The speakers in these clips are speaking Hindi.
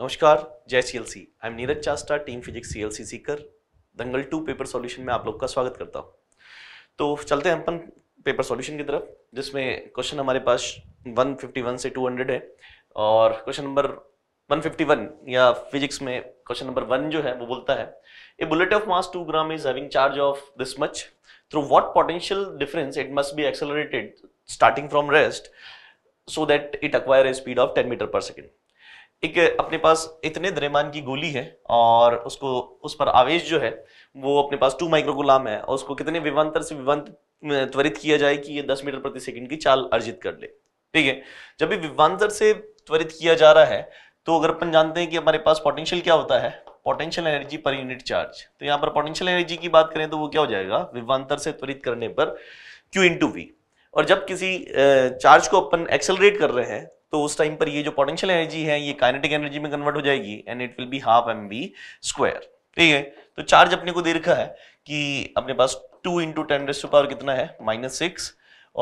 नमस्कार जय C L C I am Neeraj Chasta team physics C L C Sikar Dangal two paper solution में आप लोग का स्वागत करता हूँ तो चलते हैं अपन पेपर सॉल्यूशन की तरफ जिसमें क्वेश्चन हमारे पास 151 से 200 है और क्वेश्चन नंबर 151 या फिजिक्स में क्वेश्चन नंबर वन जो है वो बोलता है a bullet of mass two gram is having charge of this much through what potential difference it must be accelerated starting from rest so that it acquire a speed of ten metre per second एक अपने पास इतने द्रेमान की गोली है और उसको उस पर आवेश जो है वो अपने पास टू माइक्रो गुलाम है और उसको कितने विवंतर से विवंत त्वरित किया जाए कि ये दस मीटर प्रति सेकंड की चाल अर्जित कर ले ठीक है जब भी विवांतर से त्वरित किया जा रहा है तो अगर अपन जानते हैं कि हमारे पास पोटेंशियल क्या होता है potential energy per unit charge तो यहाँ पर पोटेंशियल एनर्जी की बात करें तो वो क्या हो जाएगा विवांतर से त्वरित करने पर क्यू इंटू वी और जब किसी चार्ज को अपन एक्सेलरेट कर रहे हैं तो उस टाइम पर ये जो पोटेंशियल एनर्जी है ये काइनेटिक एनर्जी में कन्वर्ट हो जाएगी and it will be half M V square ठीक है तो चार्ज अपने को दे रखा है कि अपने पास two into ten raised power कितना है माइनस सिक्स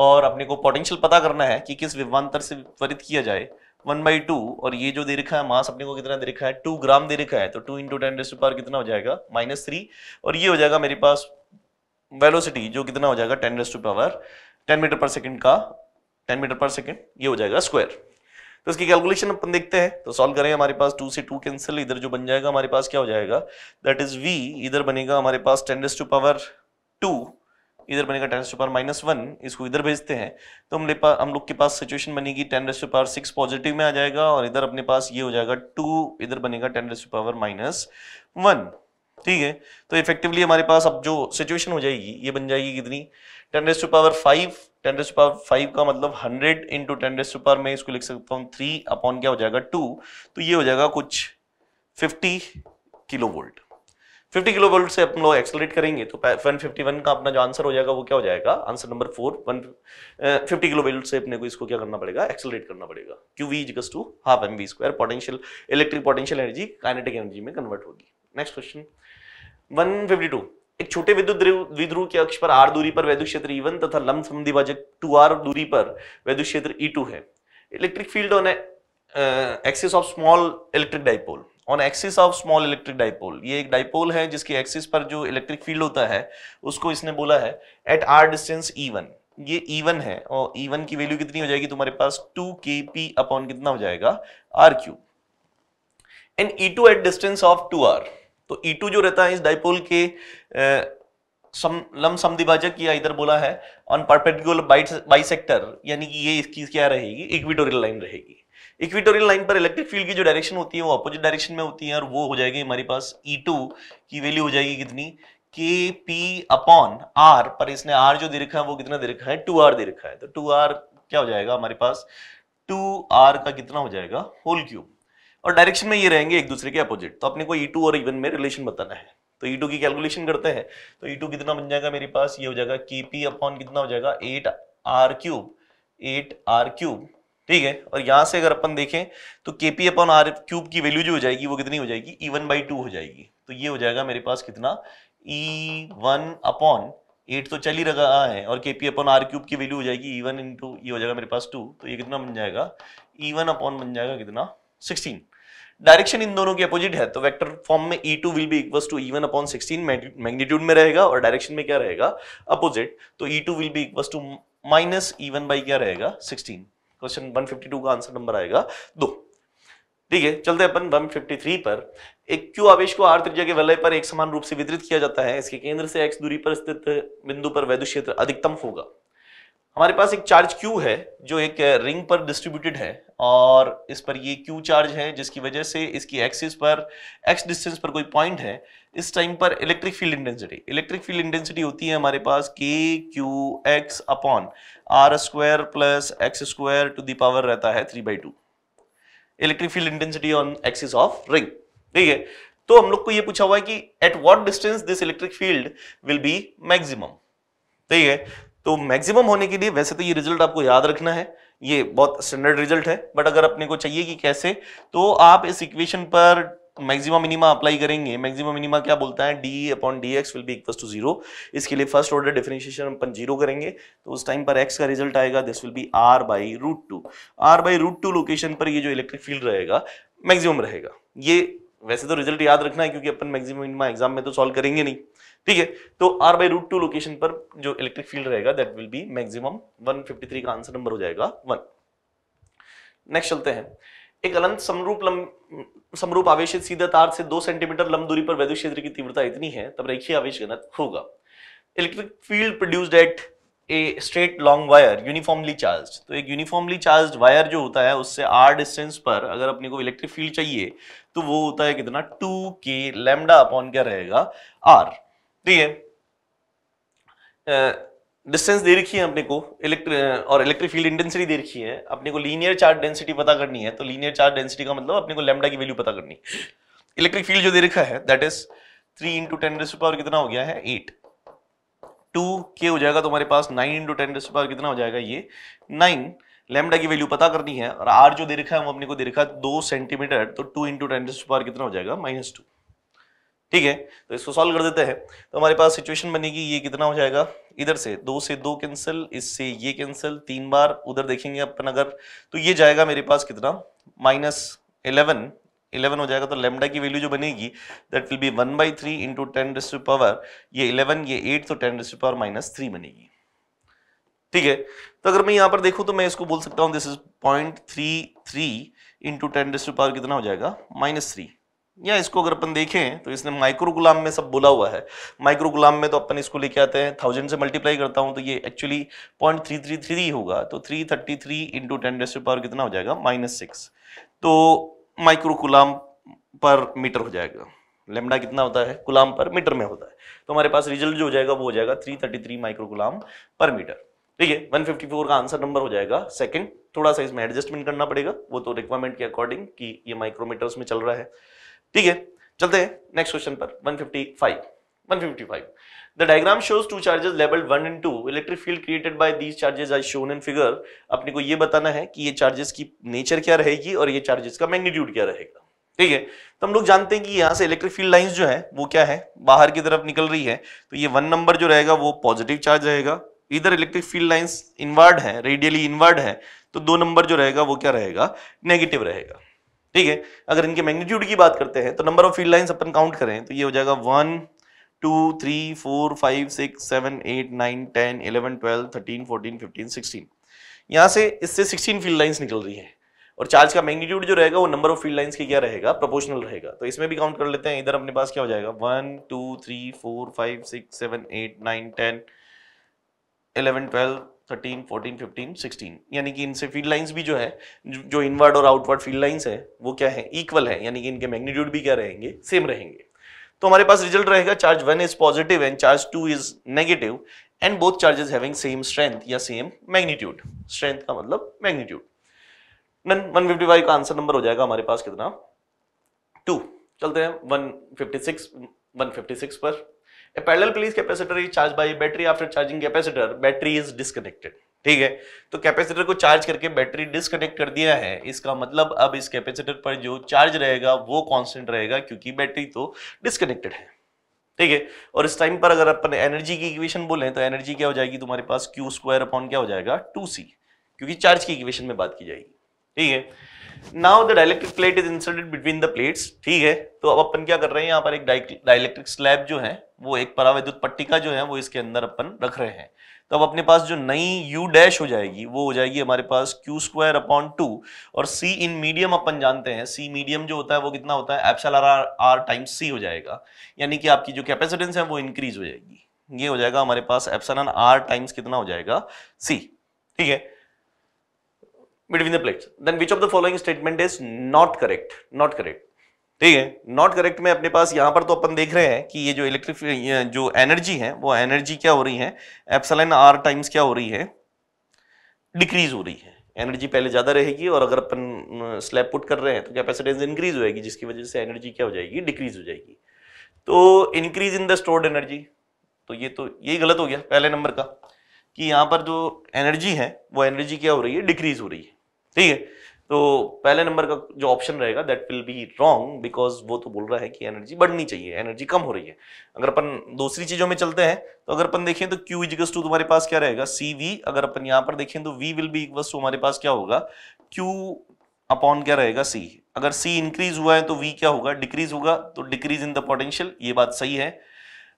और अपने को पोटेंशियल पता करना है कि किस विवान्तर से त्वरित किया जाए वन बाई टू और ये जो दे रखा है मास अपने को कितना दे रखा है टू ग्राम दे रखा है तो two into ten raised power कितना हो जाएगा माइनस थ्री और ये हो जाएगा मेरे पास वेलोसिटी जो कितना हो जाएगा ten raised power ten metre per second का टेन मीटर पर सेकेंड ये हो जाएगा स्क्वायर तो इसकी कैलकुलेशन अपन देखते हैं तो सॉल्व करें हमारे पास टू से टू कैंसिल इधर जो बन जाएगा हमारे पास क्या हो जाएगा दैट इज वी इधर बनेगा हमारे पास टेंडेस टू पावर टू इधर बनेगा ten to power minus one इसको इधर भेजते हैं तो हम पास हम लोग के पास सिचुएशन बनेगी ten to power six positive में आ जाएगा और इधर अपने पास ये हो जाएगा टू इधर बनेगा ten to power minus one ठीक है तो इफेक्टिवली हमारे पास अब जो सिचुएशन हो जाएगी ये बन जाएगी कितनी ten to power five ten raised power five का मतलब hundred into ten raised power में इसको लिख सकता हूँ थ्री अपॉन क्या हो जाएगा टू तो ये हो जाएगा कुछ fifty kilo volt fifty kilo volt से अपन लोग एक्सलेट करेंगे तो वन फिफ्टी वन का अपना जो आंसर हो जाएगा वो क्या हो जाएगा answer number four one fifty kilo volt से अपने को इसको क्या करना पड़ेगा एक्सलेट करना पड़ेगा क्यू वी इजकस to half M V square potential electric potential energy kinetic energy में कन्वर्ट होगी next question one fifty two एक छोटे विद्युत द्विध्रुव के अक्ष पर आर दूरी पर वैद्युत क्षेत्र ईवन e तथा लंब टू आर दूरी पर वैद्युत क्षेत्र ई e टू है electric field on axis of small electric dipole on axis of small electric dipole ये एक डाइपोल है जिसके एक्सिस पर जो इलेक्ट्रिक फील्ड होता है उसको इसने बोला है at R distance E one ये ई e वन है और ई वन की वैल्यू कितनी हो जाएगी तुम्हारे पास टू के पी अपॉन कितना हो जाएगा R Q and E two at distance of two are तो E2 जो रहता है इस डाइपोल के सम लम समदिभाजक या इधर बोला है ऑन बाई सेक्टर यानी कि ये इसकी क्या रहेगी इक्विटोरियल लाइन रहेगी इक्विटोरियल लाइन पर इलेक्ट्रिक फील्ड की जो डायरेक्शन होती है वो अपोजिट डायरेक्शन में होती है और वो हो जाएगी हमारे पास E2 की वैल्यू हो जाएगी कितनी के पी अपॉन आर पर इसने आर जो दे रखा है वो कितना दे रखा है टू आर दे रखा है तो टू आर क्या हो जाएगा हमारे पास टू आर का कितना हो जाएगा होल क्यूब और डायरेक्शन में ये रहेंगे एक दूसरे के अपोजिट तो अपने को ई e और इवन में रिलेशन बताना है तो ई e की कैलकुलेशन करते हैं तो ई e कितना बन जाएगा मेरे पास ये हो जाएगा के पी अपॉन कितना हो जाएगा at R cube at R cube ठीक है और यहां से अगर अपन देखें तो K P upon are cube की वैल्यू जो हो जाएगी वो कितनी हो जाएगी ई वन बाई टू हो जाएगी तो ये हो जाएगा मेरे पास कितना ई वन अपॉन एट तो चल ही रहा है और K P upon are cube की वैल्यू हो जाएगी ई वन टू ये हो जाएगा मेरे पास टू तो ये कितना बन जाएगा ई वन अपॉन बन जाएगा कितना सिक्सटीन डायरेक्शन इन दोनों की अपोजिट है तो वेक्टर फॉर्म में E two will be equal to E one upon sixteen magnitude में रहेगा और डायरेक्शन में क्या रहेगा अपोजिट तो E two will be equal to minus E one by क्या रहेगा sixteen question one fifty two का आंसर नंबर आएगा दो ठीक है चलते अपन 153 पर एक क्यू आवेश को आर त्रिज्या के वलय पर एक समान रूप से वितरित किया जाता है इसके केंद्र से एक्स दूरी पर स्थित बिंदु पर वैद्य क्षेत्र अधिकतम होगा हमारे पास एक चार्ज क्यू है जो एक रिंग पर डिस्ट्रीब्यूटेड है और इस पर ये क्यू चार्ज है जिसकी वजह से इसकी एक्सिस पर एक्स डिस्टेंस पर कोई पॉइंट है इस टाइम पर electric field intensity electric field intensity होती है हमारे पास K Q X upon R square plus X square to the power रहता है three by two electric field intensity on axis of ring ठीक है तो हम लोग को ये पूछा हुआ है कि at what distance this electric field will be maximum ठीक है तो मैक्सिमम होने के लिए वैसे तो ये रिजल्ट आपको याद रखना है ये बहुत स्टैंडर्ड रिजल्ट है बट अगर अपने को चाहिए कि कैसे तो आप इस इक्वेशन पर मैक्सिमम मिनिमा अप्लाई करेंगे मैक्सिमम मिनिमा क्या बोलता है D upon D X will be equal to zero इसके लिए फर्स्ट ऑर्डर डिफरेंशिएशन अपन जीरो करेंगे तो उस टाइम पर एक्स का रिजल्ट आएगा this will be R by root two R by root two location पर ये जो इलेक्ट्रिक फील्ड रहेगा मैक्सिमम रहेगा ये वैसे तो रिजल्ट याद रखना है क्योंकि अपन मैक्सिमम एग्जाम में तो सॉल्व करेंगे नहीं ठीक है तो R by root two location पर जो इलेक्ट्रिक फील्ड रहेगा दैट विल बी मैक्सिमम 153 का आंसर नंबर हो जाएगा वन नेक्स्ट चलते हैं एक अनंत समरूप लंब समरूप आवेश सीधा तार से दो सेंटीमीटर लंब दूरी पर वैद्युत क्षेत्र की तीव्रता इतनी है तब रेखीय आवेश घनत्व होगा electric field produced at a straight long wire uniformly charged तो एक यूनिफॉर्मली चार्ज वायर जो होता है उससे आर डिस्टेंस पर अगर अपने को इलेक्ट्रिक फील्ड चाहिए तो वो होता है कितना टू के लेमडा अपॉन क्या रहेगा आर ठीक है डिस्टेंस दे रखी है अपने को इलेक्ट्रिक और इलेक्ट्रिक फील्ड इंटेंसिटी दे रखी है अपने को लीनियर चार्ज डेंसिटी पता करनी है तो लीनियर चार्ज डेंसिटी का मतलब अपने को लेमडा की वैल्यू पता करनी इलेक्ट्रिक फील्ड जो दे रखा है that is three into ten power कितना हो गया है एट टू के हो जाएगा तुम्हारे पास nine into ten raised power कितना हो जाएगा ये नाइन लेमडा की वैल्यू पता करनी है और आर जो दे रखा है वो अपने को दे रखा है दो सेंटीमीटर तो two into ten raised power कितना हो जाएगा माइनस टू ठीक है तो इसको सॉल्व कर देते हैं तो हमारे पास सिचुएशन बनेगी ये कितना हो जाएगा इधर से दो से दो कैंसिल इससे ये कैंसिल तीन बार उधर देखेंगे अपन अगर तो ये जाएगा मेरे पास कितना माइनस इलेवन 11 हो जाएगा तो लेमडा की वैल्यू जो बनेगी that will be one by three into ten डिस पावर ये 11 ये 8 तो 10 डिस पावर माइनस थ्री बनेगी ठीक है तो अगर मैं यहाँ पर देखूँ तो मैं इसको बोल सकता हूँ this is point three three into ten डिस पावर कितना हो जाएगा माइनस थ्री या इसको अगर अपन देखें तो इसने माइक्रो गुलाम में सब बोला हुआ है माइक्रो गुलाम में तो अपन इसको लेके आते हैं थाउजेंड से मल्टीप्लाई करता हूं तो ये actually point three three three होगा तो three thirty three into ten raised power कितना हो जाएगा माइनस सिक्स तो माइक्रोकुलाम पर मीटर हो जाएगा लेमडा कितना होता है कुलाम पर मीटर में होता है तो हमारे पास रिजल्ट जो हो जाएगा वो हो जाएगा 333 माइक्रोकुलाम पर मीटर ठीक है 154 का आंसर नंबर हो जाएगा सेकंड थोड़ा सा इसमें एडजस्टमेंट करना पड़ेगा वो तो रिक्वायरमेंट के अकॉर्डिंग कि ये माइक्रोमीटर्स में चल रहा है ठीक है चलते हैं नेक्स्ट क्वेश्चन पर 155 155 The diagram shows two charges labeled 1 and 2. Electric field created by these charges are shown in figure. अपने को ये बताना है कि ये charges की nature क्या रहेगी और ये charges का magnitude क्या रहेगा ठीक है तो हम लोग जानते हैं कि यहाँ से इलेक्ट्रिक फील्ड लाइंस जो है वो क्या है बाहर की तरफ निकल रही है तो ये वन नंबर जो रहेगा वो पॉजिटिव चार्ज रहेगा इधर इलेक्ट्रिक फील्ड लाइंस इनवर्ड है रेडियली इनवर्ड है तो दो नंबर जो रहेगा वो क्या रहेगा नेगेटिव रहेगा ठीक है अगर इनके मैग्नीट्यूड की बात करते हैं तो नंबर ऑफ फील्ड लाइन्स अपन काउंट करें तो ये हो जाएगा one two three four five six seven eight nine ten eleven twelve thirteen fourteen fifteen sixteen यहाँ से इससे सिक्सटीन फील्ड लाइन्स निकल रही है और चार्ज का मैग्नीट्यूड जो रहेगा वो नंबर ऑफ फील्ड लाइन्स के क्या रहेगा प्रोपोर्शनल रहेगा तो इसमें भी काउंट कर लेते हैं इधर अपने पास क्या हो जाएगा one two three four five six seven eight nine ten eleven twelve thirteen fourteen fifteen sixteen यानी कि इनसे फील्ड लाइन्स भी जो है जो इनवर्ड और आउटवर्ड फील्ड लाइन्स है वो क्या है इक्वल है यानी कि इनके मैग्नीट्यूड भी क्या रहेंगे सेम रहेंगे तो हमारे पास रिजल्ट रहेगा charge one is positive and charge two is negative and both charges having same strength या सेम मैग्नीट्यूड स्ट्रेंथ का मतलब magnitude then one fifty five का आंसर नंबर हो जाएगा हमारे पास कितना टू चलते हैं one fifty six one fifty six पर A parallel capacitor capacitor is charged by a battery after charging capacitor. Battery ठीक है तो कैपेसिटर को चार्ज करके बैटरी डिस्कनेक्ट कर दिया है इसका मतलब अब इस कैपेसिटर पर जो चार्ज रहेगा वो कांस्टेंट रहेगा क्योंकि बैटरी तो डिस्कनेक्टेड है ठीक है और इस टाइम पर अगर अपन एनर्जी की इक्वेशन बोले तो एनर्जी क्या हो जाएगी तुम्हारे पास क्यू स्क्वायर अपॉन क्या हो जाएगा टू सी क्योंकि चार्ज की इक्वेशन में बात की जाएगी ठीक है now the dielectric plate is inserted between the plates ठीक है तो अब अपन क्या कर रहे हैं यहाँ पर एक डायलेक्ट्रिक स्लैब जो है वो एक परावैद्युत पट्टिका जो है वो इसके अंदर अपन रख रहे हैं तब तो अपने पास जो नई u डैश हो जाएगी वो हो जाएगी हमारे पास q स्क्वायर अपॉन टू और c इन मीडियम अपन जानते हैं c मीडियम जो होता है वो कितना होता है epsilon R R times C हो जाएगा यानी कि आपकी जो कैपेसिटेंस है वो इंक्रीज हो जाएगी ये हो जाएगा हमारे पास एप्सल आर टाइम्स कितना हो जाएगा सी ठीक है between the plates then which of the following statement is not correct not correct ठीक है नॉट करेक्ट में अपने पास यहां पर तो अपन देख रहे हैं कि ये जो इलेक्ट्रिक जो एनर्जी है वो एनर्जी क्या हो रही है एप्सलन आर टाइम्स क्या हो रही है डिक्रीज हो रही है एनर्जी पहले ज़्यादा रहेगी और अगर अपन स्लैब पुट कर रहे हैं तो कैपेसिटेंस इंक्रीज होएगी जिसकी वजह से एनर्जी क्या हो जाएगी डिक्रीज हो जाएगी तो increase in the stored energy तो ये तो यही गलत हो गया पहले नंबर का कि यहाँ पर जो एनर्जी है वो एनर्जी क्या हो रही है डिक्रीज हो रही है ठीक है तो पहले नंबर का जो ऑप्शन रहेगा that will be wrong because वो तो बोल रहा है कि एनर्जी बढ़नी चाहिए एनर्जी कम हो रही है अगर अपन दूसरी चीजों में चलते हैं तो अगर अपन देखें तो क्यू इजिकल्स टू तुम्हारे पास क्या रहेगा सी वी अगर अपन यहाँ पर देखें तो V will be equals to हमारे पास क्या होगा क्यू अपॉन क्या रहेगा सी अगर सी इंक्रीज हुआ है तो वी क्या होगा डिक्रीज होगा तो डिक्रीज इन द पोटेंशियल ये बात सही है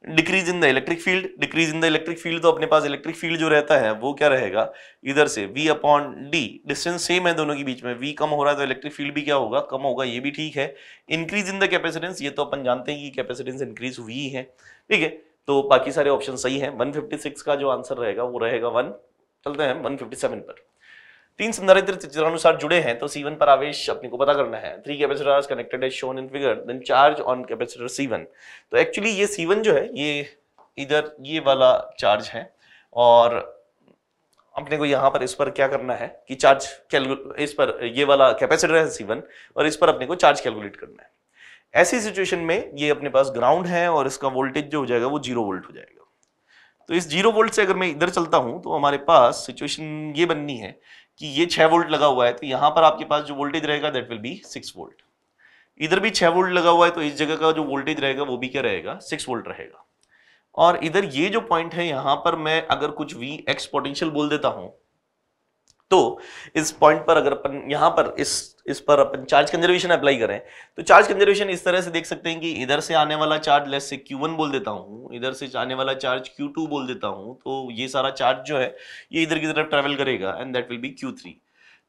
decrease in the electric field decrease in the electric field तो अपने पास इलेक्ट्रिक फील्ड जो रहता है वो क्या रहेगा इधर से V upon D distance same है दोनों के बीच में वी कम हो रहा है तो इलेक्ट्रिक फील्ड भी क्या होगा कम होगा ये भी ठीक है इंक्रीज इन द कैपेसिटेंस ये तो अपन जानते हैं कि कैपेसिटेंस इंक्रीज हुई है ठीक है तो बाकी सारे ऑप्शन सही फिफ्टी सिक्स का जो आंसर रहेगा वो रहेगा वन चलते हैं सेवन पर तीन संधारित्र चित्रानुसार जुड़े हैं तो C1 पर आवेश अपने को पता करना है three capacitor are connected as shown in figure then charge on capacitor C1 तो एक्चुअली ये C1 जो है ये इधर ये वाला चार्ज है और अपने को यहाँ पर इस पर क्या करना है कि चार्ज इस पर ये वाला कैपेसिटर है सीवन और इस पर अपने को चार्ज कैलकुलेट करना है ऐसी सिचुएशन में ये अपने पास ग्राउंड है और इसका वोल्टेज जो हो जाएगा वो जीरो वोल्ट हो जाएगा तो इस जीरो वोल्ट से अगर मैं इधर चलता हूं तो हमारे पास सिचुएशन ये बननी है कि ये छह वोल्ट लगा हुआ है तो यहाँ पर आपके पास जो वोल्टेज रहेगा that will be six volt इधर भी छह वोल्ट लगा हुआ है तो इस जगह का जो वोल्टेज रहेगा वो भी क्या रहेगा सिक्स वोल्ट रहेगा और इधर ये जो पॉइंट है यहाँ पर मैं अगर कुछ वी एक्स पोटेंशियल बोल देता हूँ तो इस पॉइंट पर अगर अपन यहाँ पर इस इस पर अपन चार्ज कंजर्वेशन अप्लाई करें तो चार्ज कंजर्वेशन इस तरह से देख सकते हैं कि इधर से आने वाला चार्ज लेस से Q1 बोल देता हूँ इधर से आने वाला चार्ज Q2 बोल देता हूँ तो ये सारा चार्ज जो है ये इधर की तरफ ट्रेवल करेगा and that will be three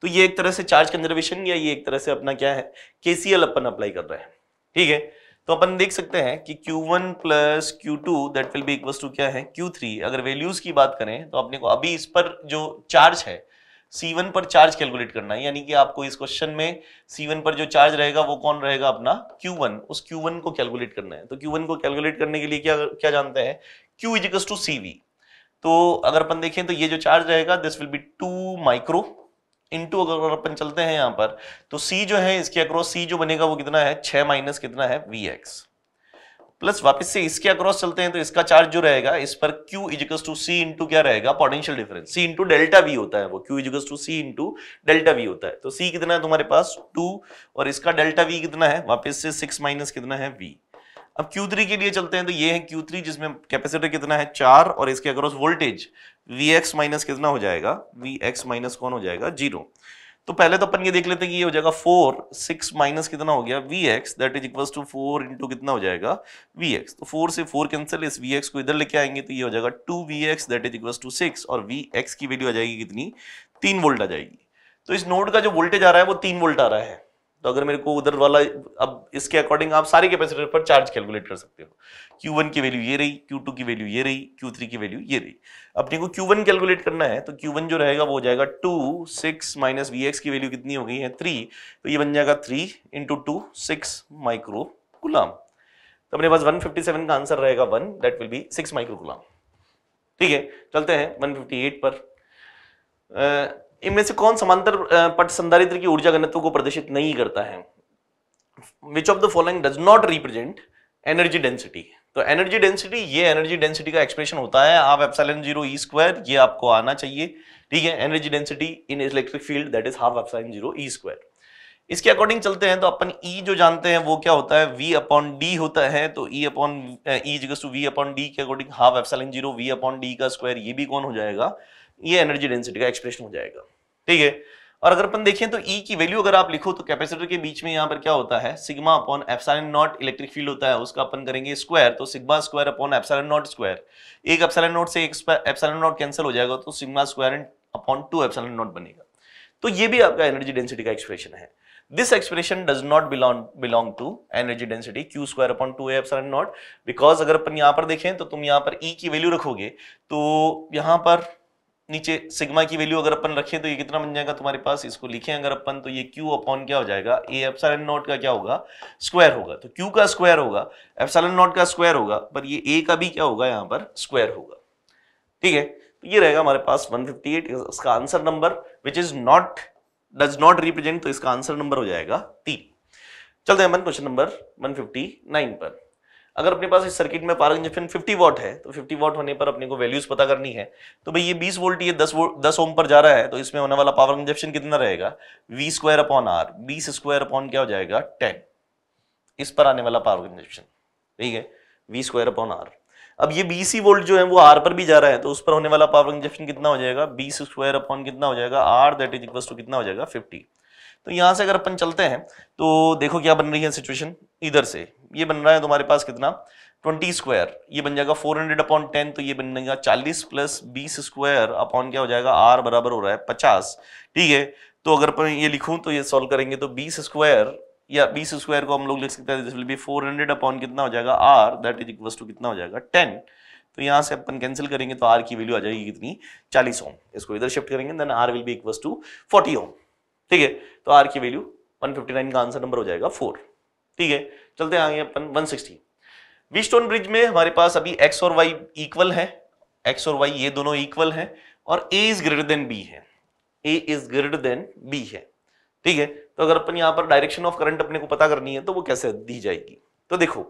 तो ये एक तरह से चार्ज कंजर्वेशन या ये एक तरह से अपना क्या है के अपन अप्लाई कर रहे हैं ठीक है तो अपन देख सकते हैं कि Q1 one plus Q two that will be equal to क्या है Q3 अगर वैल्यूज की बात करें तो अपने को अभी इस पर जो चार्ज है C1 पर चार्ज कैलकुलेट करना है यानी कि आपको इस क्वेश्चन में C1 पर जो चार्ज रहेगा वो कौन रहेगा अपना Q1 उस Q1 को कैलकुलेट करना है तो Q1 को कैलकुलेट करने के लिए क्या क्या जानते हैं Q इजिकल्स टू सी तो अगर अपन देखें तो ये जो चार्ज रहेगा this will be two micro into अगर अपन चलते हैं यहां पर तो सी जो है इसके अक्रॉस सी जो बनेगा वो कितना है छह माइनस कितना है वी एक्स प्लस वापस से इसके अक्रॉस चलते हैं तो इसका चार्ज जो रहेगा इस पर Q equals to C into क्या रहेगा potential difference C into delta V होता है वो Q equals to C into delta V होता है तो C कितना है तुम्हारे पास 2 और इसका डेल्टा V कितना है वापस से 6 माइनस कितना है V अब Q3 के लिए चलते हैं तो ये है Q3 जिसमें कैपेसिटर कितना है चार और इसके अक्रॉस वोल्टेज Vx माइनस कितना हो जाएगा Vx माइनस कौन हो जाएगा जीरो तो पहले तो अपन ये देख लेते हैं कि ये हो जाएगा फोर सिक्स माइनस कितना हो गया V X that is equal to four into कितना हो जाएगा वी एक्स तो फोर से फोर कैंसिल इस वी एक्स को इधर लेके आएंगे तो ये हो जाएगा two V X that is equal to six और वी एक्स की वैल्यू आ जाएगी कितनी तीन वोल्ट आ जाएगी तो इस नोड का जो वोल्टेज आ रहा है वो तीन वोल्ट आ रहा है तो अगर मेरे को उधर वाला अब इसके अकॉर्डिंग आप सारे कैपेसिटर पर चार्ज कैलकुलेट कर सकते हो Q1 की वैल्यू ये रही Q2 की वैल्यू ये रही Q3 की वैल्यू ये रही अपने को Q1 कैलकुलेट करना है तो Q1 जो रहेगा वो हो जाएगा टू सिक्स माइनस वी की वैल्यू कितनी हो गई है थ्री तो ये बन जाएगा three into two six micro coulomb तो अपने पास वन का आंसर रहेगा one that will be six micro coulomb ठीक है चलते हैं वन पर आ, इनमें से कौन समांतर पट संधारित्र की ऊर्जा घनत्व को प्रदर्शित नहीं करता है which of the following does not represent energy density तो एनर्जी डेंसिटी ये एनर्जी डेंसिटी का एक्सप्रेशन होता है आप एप्साइलन जीरो ई स्क्वायर ये आपको आना चाहिए ठीक है energy density in electric field that is half epsilon zero E square इसके अकॉर्डिंग चलते हैं तो अपन ई e जो जानते हैं वो क्या होता है वी अपॉन डी होता है तो E upon E two V upon D के according half epsilon zero V upon D का स्क्वायर ये भी कौन हो जाएगा ये एनर्जी डेंसिटी का एक्सप्रेशन हो जाएगा ठीक है और अगर अपन देखें तो ई e की वैल्यू अगर आप लिखो तो कैपेसिटर के बीच में यहाँ पर क्या होता है sigma upon epsilon not electric field होता है उसका अपन करेंगे स्क्वायर तो sigma square upon epsilon not square एक एप्साइलन नॉट से एक एप्साइलन नॉट कैंसिल हो जाएगा तो sigma square upon two epsilon not बनेगा तो ये भी आपका एनर्जी डेंसिटी का एक्सप्रेशन है this expression does not belong belong to energy density Q square upon two epsilon not because अगर अपन यहाँ पर देखें तो तुम यहाँ पर ई e की वैल्यू रखोगे तो यहाँ पर नीचे सिग्मा की वैल्यू अगर अपन रखें तो ये कितना बन जाएगा तुम्हारे पास इसको लिखें अगर अपन तो ये क्यू अपॉन क्या हो जाएगा ए एफसालन नॉट का क्या होगा स्क्वायर होगा तो क्यू का स्क्वायर होगा एफसालन नॉट का स्क्वायर होगा पर ये ए का भी क्या होगा यहाँ पर स्क्वायर होगा ठीक है तो ये रहेगा हमारे पास 158 इसका answer number which is not does not represent तो इसका आंसर नंबर हो जाएगा तीन चलते हैं अपन क्वेश्चन नंबर 159 पर अगर अपने पास इस सर्किट में पावर इंजेक्शन 50 वॉट है तो 50 वॉट होने पर अपने को वैल्यूज पता करनी है तो भाई ये 20 वोल्ट ये 10 वोल्ट ओम पर जा रहा है तो इसमें होने वाला पावर इंजेक्शन कितना रहेगा वी स्क्वायर अपॉन आर बीस स्क्वायर अपॉन क्या हो जाएगा टेन इस पर आने वाला पावर इंजेक्शन ठीक है वी स्क्वायर अपॉन आर अब ये बीस ही वोल्ट जो है वो आर पर भी जा रहा है तो उस पर होने वाला पावर इंजेक्शन कितना हो जाएगा बीस स्क्वायर अपॉन कितना हो जाएगा R that is equal to कितना हो जाएगा फिफ्टी तो यहाँ से अगर अपन चलते हैं तो देखो क्या बन रही है सिचुएशन इधर से ये बन रहा है तुम्हारे पास कितना ट्वेंटी स्क्वायर ये बन जाएगा फोर हंड्रेड अपॉन टेन तो ये बन जाएगा चालीस प्लस बीस स्क्वायर अपॉन क्या हो जाएगा आर बराबर हो रहा है पचास ठीक है तो अगर अपन ये लिखूं तो ये सॉल्व करेंगे तो बीस स्क्वायर या बीस स्क्वायर को हम लोग लिख सकते हैं फोर हंड्रेड अपॉन कितना हो जाएगा R that is equal to कितना हो जाएगा टेन तो यहाँ से अपन कैंसिल करेंगे तो आर की वैल्यू आ जाएगी कितनी चालीस ओम इसको इधर शिफ्ट करेंगे then R will be equal to forty ohm ठीक है तो आर की वैल्यू 159 का आंसर नंबर हो जाएगा फोर ठीक है चलते आगे अपन 160 वीस्टोन ब्रिज में हमारे पास अभी एक्स और वाई इक्वल है एक्स और वाई ये दोनों इक्वल है और A is greater than B है A is greater than B है ठीक है तो अगर अपन यहां पर डायरेक्शन ऑफ करंट अपने को पता करनी है तो वो कैसे दी जाएगी तो देखो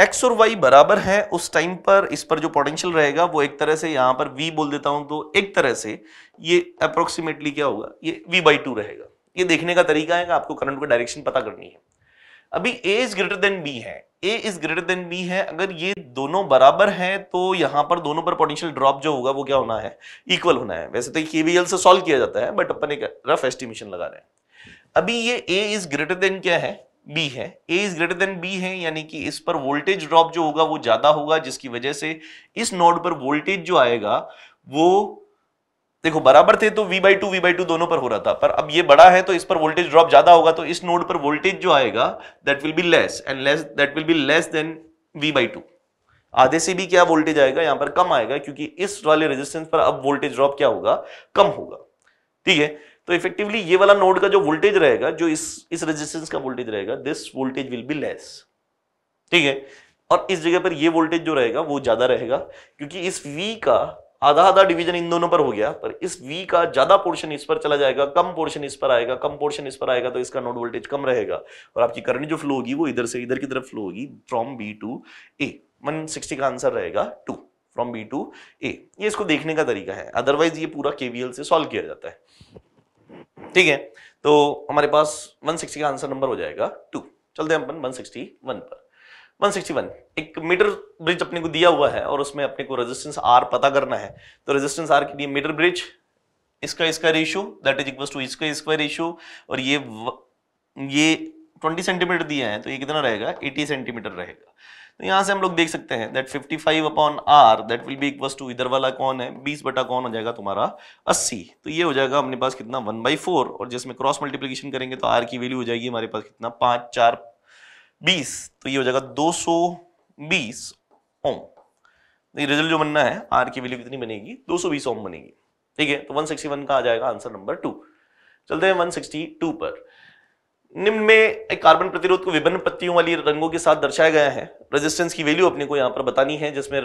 एक्स और वाई बराबर है उस टाइम पर इस पर जो पोटेंशियल रहेगा वो एक तरह से यहां पर वी बोल देता हूं तो एक तरह से ये अप्रोक्सीमेटली क्या होगा ये वी बाई टू रहेगा ये देखने का तरीका है कि आपको करंट का डायरेक्शन पता करनी है अभी A is greater than B है A is greater than B है अगर ये दोनों बराबर हैं तो यहाँ पर दोनों पर पोटेंशियल ड्रॉप जो होगा वो क्या होना है इक्वल होना है वैसे तो केवीएल से सॉल्व किया जाता है बट अपन एक रफ एस्टिमेशन लगा रहे हैं अभी ये ए इज ग्रेटर देन क्या है बी है A is greater than B है यानी कि इस पर वोल्टेज ड्रॉप जो होगा वो ज्यादा होगा जिसकी वजह से इस नोड पर वोल्टेज जो आएगा वो देखो बराबर थे तो v by two V by two दोनों पर हो रहा था पर अब ये बड़ा है तो इस पर वोल्टेज ड्रॉप ज्यादा होगा तो इस नोड पर वोल्टेज जो आएगा that will be less and less that will be less than v by two आधे से भी क्या वोल्टेज आएगा यहां पर कम आएगा क्योंकि इस वाले रेजिस्टेंस पर अब वोल्टेज ड्रॉप क्या होगा कम होगा ठीक है तो इफेक्टिवली ये वाला नोड का जो वोल्टेज रहेगा जो इस इस रेजिस्टेंस का वोल्टेज रहेगा this voltage will be less ठीक है और इस जगह पर ये वोल्टेज जो रहेगा वो ज्यादा रहेगा क्योंकि इस V का आधा आधा डिवीजन इन दोनों पर हो गया पर इस V का ज्यादा पोर्शन इस पर चला जाएगा कम पोर्शन इस पर आएगा कम पोर्शन इस पर आएगा तो इसका नोड वोल्टेज कम रहेगा और आपकी करंट जो फ्लो होगी वो इधर से इधर की तरफ फ्लो होगी from B to A one sixty का आंसर रहेगा टू फ्रॉम बी टू ए ये इसको देखने का तरीका है अदरवाइज ये पूरा केवीएल से सॉल्व किया जाता है ठीक है तो हमारे पास 160 का आंसर नंबर हो जाएगा टू चलते हैं अपन 161 पर 161 एक मीटर ब्रिज अपने को दिया हुआ है और उसमें अपने को रेजिस्टेंस आर पता करना है तो रेजिस्टेंस आर के लिए मीटर ब्रिज इसका इसका ratio that is equal to इसका इसका रेशियो और ये ये 20 सेंटीमीटर दिया है तो ये कितना रहेगा 80 सेंटीमीटर रहेगा तो यहाँ से हम लोग देख सकते हैं that 55 upon R that will be equals to इधर वाला कौन है 20 बटा कौन हो जाएगा तुम्हारा 80 तो ये हो जाएगा अपने पास कितना 1 बाई फोर और जिसमें क्रॉस मल्टीप्लीकेशन करेंगे तो आर की वैल्यू हो जाएगी हमारे पास कितना पाँच चार बीस तो ये हो जाएगा दो ओम तो ये रिजल्ट जो बनना है आर की वैल्यू कितनी बनेगी दो ओम बनेगी ठीक है तो वन का आ जाएगा आंसर नंबर टू चलते हैं वन पर निम्न में एक कार्बन प्रतिरोध को विभिन्न पत्तियों वाली रंगों के साथ दर्शाया गया है रेजिस्टेंस की वैल्यू अपने को यहाँ पर बतानी है जिसमें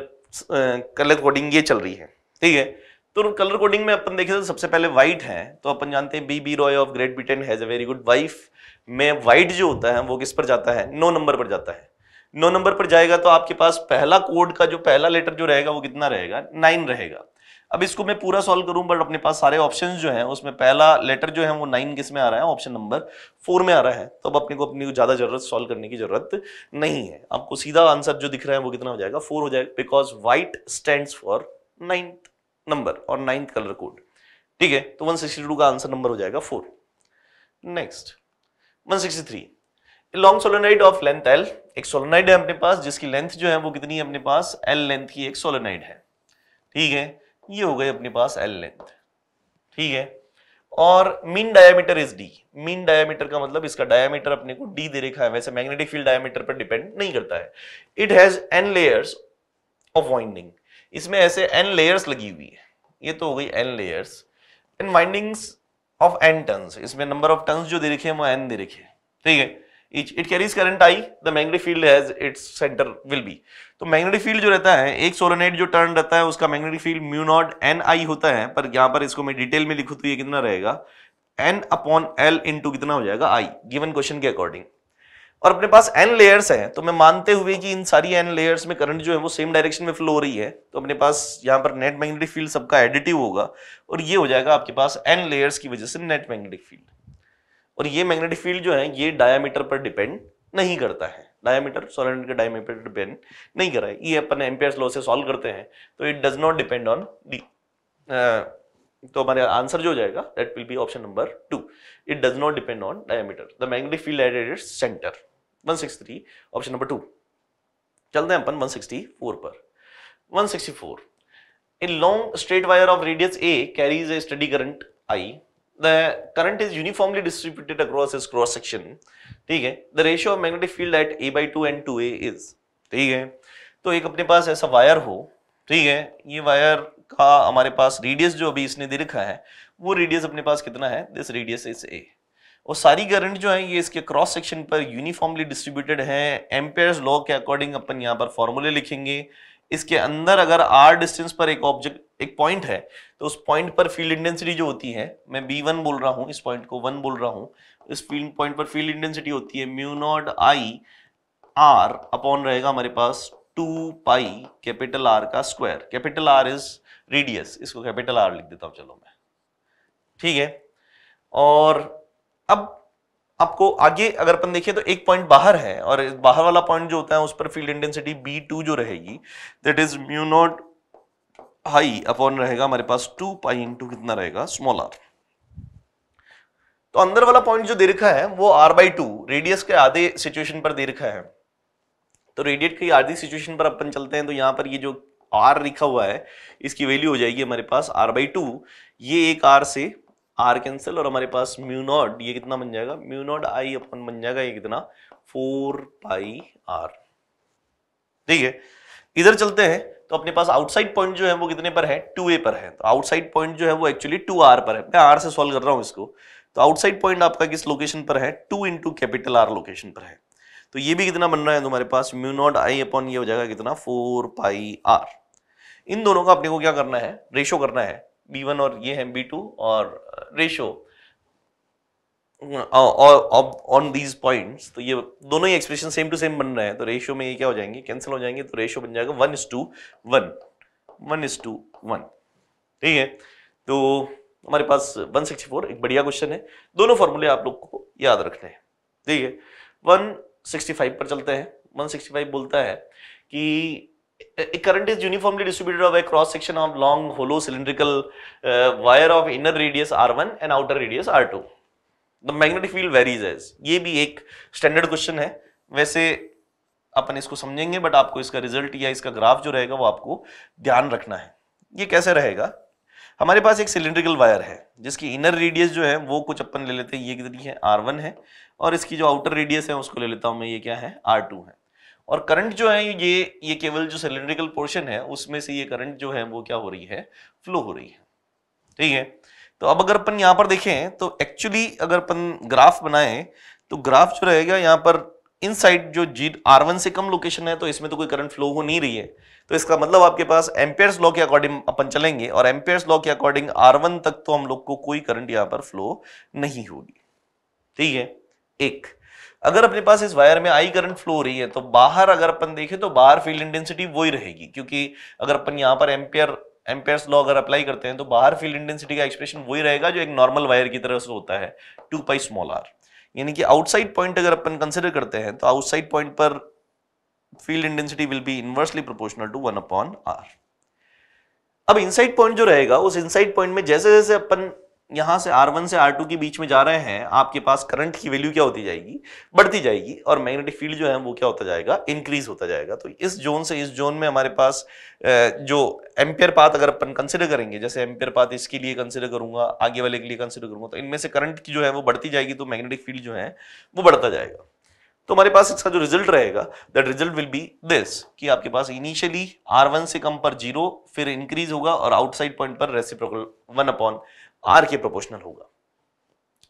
कलर कोडिंग ये चल रही है ठीक है तो कलर कोडिंग में अपन देखें तो सबसे पहले व्हाइट है तो अपन जानते हैं B B Roy of Great Britain has a very good wife में व्हाइट जो होता है वो किस पर जाता है नो नंबर पर जाता है नो नंबर पर जाएगा तो आपके पास पहला कोड का जो पहला लेटर जो रहेगा वो कितना रहेगा नाइन रहेगा अब इसको मैं पूरा सॉल्व करूं बट अपने पास सारे ऑप्शन जो है उसमें पहला लेटर जो है वो नाइन किस में आ रहा है ऑप्शन नंबर फोर में आ रहा है तो अब अपने को अपनी ज़्यादा जरूरत सॉल्व करने की जरूरत नहीं है आपको सीधा आंसर जो दिख रहा है वो कितना हो जाएगा फोर हो जाएगा because white stand for ninth number और नाइन्थ कलर कोड ठीक है तो 162 का आंसर नंबर हो जाएगा four next three long solenoid of length L एक सोलोनाइड है अपने पास जिसकी लेंथ जो है वो कितनी है अपने पास एल लेंथ की एक सोलोनाइड है ठीक है ये हो गई अपने पास एल लेंथ ठीक है और mean diameter is D mean diameter का मतलब इसका डायमीटर अपने को डी दे रखा है वैसे मैग्नेटिक फील्ड डायमीटर पर डिपेंड नहीं करता है it has N layers of winding इसमें ऐसे एन लेयर्स लगी हुई है ये तो हो गई N layers and windings of N turns इसमें नंबर ऑफ टर्न्स जो दे रखे हैं वो एन दे रखे हैं ठीक है each it carries current i the magnetic field has its center will be तो मैग्नेटिक फील्ड जो रहता है एक सोलोनेट जो टर्न रहता है उसका magnetic field mu not N I होता है पर यहां पर इसको मैं डिटेल में लिखू तो ये कितना रहेगा एन अपॉन एल इंटू कितना हो जाएगा आई गिवन क्वेश्चन के अकॉर्डिंग और अपने पास एन लेयर्स हैं तो मैं मानते हुए कि इन सारी एन लेयर्स में करंट जो है वो सेम डायरेक्शन में फ्लो हो रही है तो अपने पास यहाँ पर नेट मैग्नेटिक फील्ड सबका एडिटिव होगा और ये हो जाएगा आपके पास एन लेयर्स की वजह से नेट मैग्नेटिक फील्ड और ये मैग्नेटिक फील्ड जो है ये डायामीटर पर डिपेंड नहीं करता है डायामीटर सोलेनाइड के डायामीटर डिपेंड नहीं कर रहा है ये अपन एम्पियर्स लॉ से सॉल्व करते हैं तो it does not depend on D तो हमारे आंसर जो हो जाएगा that will be option number two it does not depend on diameter the magnetic field at it centre 163 option number two चलते हैं अपन 164 पर 164 a long straight wire of radius A carries A steady current I the current is uniformly distributed across its cross section ठीक है the ratio of magnetic field at a by 2 and 2a is ठीक है तो एक अपने पास ऐसा वायर हो ठीक है ये वायर का हमारे पास रेडियस जो अभी इसने दे रखा है वो रेडियस अपने पास कितना है दिस रेडियस इज a और सारी करंट जो है ये इसके क्रॉस सेक्शन पर यूनिफॉर्मली डिस्ट्रीब्यूटेड है एम्पेयर लॉ के अकॉर्डिंग अपन यहाँ पर फॉर्मूले लिखेंगे इसके अंदर अगर आर डिस्टेंस पर एक ऑब्जेक्ट एक पॉइंट है तो उस पॉइंट पर फील्ड इंटेंसिटी जो होती है मैं बी वन बोल रहा हूँ इस पॉइंट को वन बोल रहा हूँ इस फील्ड पॉइंट पर फील्ड इंटेंसिटी होती है mu not I R upon रहेगा हमारे पास टू पाई कैपिटल आर का square capital R is radius इसको कैपिटल आर लिख देता हूँ चलो मैं ठीक है और अब आपको आगे अगर अपन देखें तो एक पॉइंट बाहर है और बाहर वाला पॉइंट जो होता है उस पर फील्ड इंटेंसिटी बी टू जो रहेगी that is mu not I upon रहेगा हमारे पास टू पाई इंटू कितना रहेगा स्मॉल आर तो अंदर वाला पॉइंट जो दे रखा है वो आर बाई टू रेडियस के आधे सिचुएशन पर दे रखा है तो रेडियट की आधी सिचुएशन पर अपन चलते हैं तो यहाँ पर ये जो आर लिखा हुआ है इसकी वैल्यू हो जाएगी हमारे पास आर बाई टू ये एक आर से आर कैंसिल और हमारे पास म्यू नॉट ये कितना बन जाएगा म्यू नॉट आई अपन बन जाएगा ये कितना फोर पाई आर ठीक है इधर चलते हैं तो अपने पास आउटसाइड पॉइंट जो है वो कितने पर है टू ए पर है तो आउटसाइड पॉइंट जो है वो एक्चुअली टू आर पर है मैं आर से सॉल्व कर रहा हूं इसको तो आउटसाइड पॉइंट आपका किस लोकेशन पर है two into capital R location पर है तो ये भी कितना बन रहा है तुम्हारे पास म्यू नॉट आई अपॉन ये हो जाएगा कितना फोर पाई आर इन दोनों का अपने को क्या करना है रेशो करना है बी वन और ये है बी टू और रेशो ऑन दीज पॉइंट तो ये दोनों ही एक्सप्रेशन सेम टू सेम बन रहे हैं तो रेशियो में ये क्या हो जाएंगे कैंसिल हो जाएंगे तो रेशियो बन जाएगा one is to one one is to one ठीक है तो हमारे पास वन सिक्सटी फोर एक बढ़िया क्वेश्चन है दोनों फॉर्मूले आप लोग को याद रखने हैं ठीक है वन सिक्सटी फाइव पर चलते हैं वन सिक्सटी फाइव बोलता है कि a current is uniformly distributed over a cross section of long hollow cylindrical uh, wire of inner radius R1 and outer radius R2. The magnetic field varies as. ye bhi ek standard question hai वैसे अपन इसको समझेंगे बट आपको इसका रिजल्ट या इसका ग्राफ जो रहेगा वो आपको ध्यान रखना है ये कैसे रहेगा हमारे पास एक सिलेंड्रिकल वायर है जिसकी इनर रेडियस जो है वो कुछ अपन ले लेते हैं ये कितनी है आर वन है और इसकी जो आउटर रेडियस है उसको ले लेता हूँ मैं ये क्या है आर टू है और करंट जो है ये ये केवल जो सिलेंड्रिकल पोर्शन है उसमें से ये करंट जो है वो क्या हो रही है फ्लो हो रही है ठीक है तो अब अगर अपन यहाँ पर देखें तो एक्चुअली अगर अपन ग्राफ बनाए तो ग्राफ जो रहेगा यहाँ पर इन साइड जो जी आर वन से कम लोकेशन है तो इसमें तो कोई करंट फ्लो हो नहीं रही है तो इसका मतलब आपके पास एम्पेयर्स लॉ के अकॉर्डिंग अपन चलेंगे और एम्पेयर्स लॉ के अकॉर्डिंग आर वन तक तो हम लोग को कोई करंट यहाँ पर फ्लो नहीं होगी ठीक है एक अगर अपने पास इस वायर में आई करंट फ्लो हो रही है तो बाहर अगर अपन देखें तो बाहर फील्ड इंटेंसिटी वही रहेगी क्योंकि अगर अपन यहाँ पर एम्पियर एम्पेयर्स लॉ अगर अप्लाई करते हैं तो बाहर फील्ड इंटेंसिटी का एक्सप्रेशन वही रहेगा जो एक नॉर्मल वायर की तरह से होता है टू पाई स्मॉल आर यानी कि आउटसाइड पॉइंट अगर अपन कंसिडर करते हैं तो आउटसाइड पॉइंट पर field intensity will be inversely proportional to one upon R अब इनसाइड पॉइंट जो रहेगा उस इनसाइड पॉइंट में जैसे जैसे अपन यहां से R1 से R2 के बीच में जा रहे हैं आपके पास करंट की वैल्यू क्या होती जाएगी बढ़ती जाएगी और मैग्नेटिक फील्ड जो है वो क्या होता जाएगा इंक्रीज होता जाएगा तो इस जोन से इस जोन में हमारे पास जो एम्पियर पाथ अगर अपन कंसिडर करेंगे जैसे एम्पियर पाथ इसके लिए कंसिडर करूंगा आगे वाले के लिए कंसिडर करूंगा तो इनमें से करंट की जो है वो बढ़ती जाएगी तो मैग्नेटिक फील्ड जो है वो बढ़ता जाएगा तो हमारे पास इसका जो रिजल्ट रहेगा that result will be this कि आपके पास इनिशियली आर वन से कम पर जीरो फिर इंक्रीज होगा और आउटसाइड पॉइंट पर रेसिप्रोकल वन अपॉन आर के प्रोपोर्शनल होगा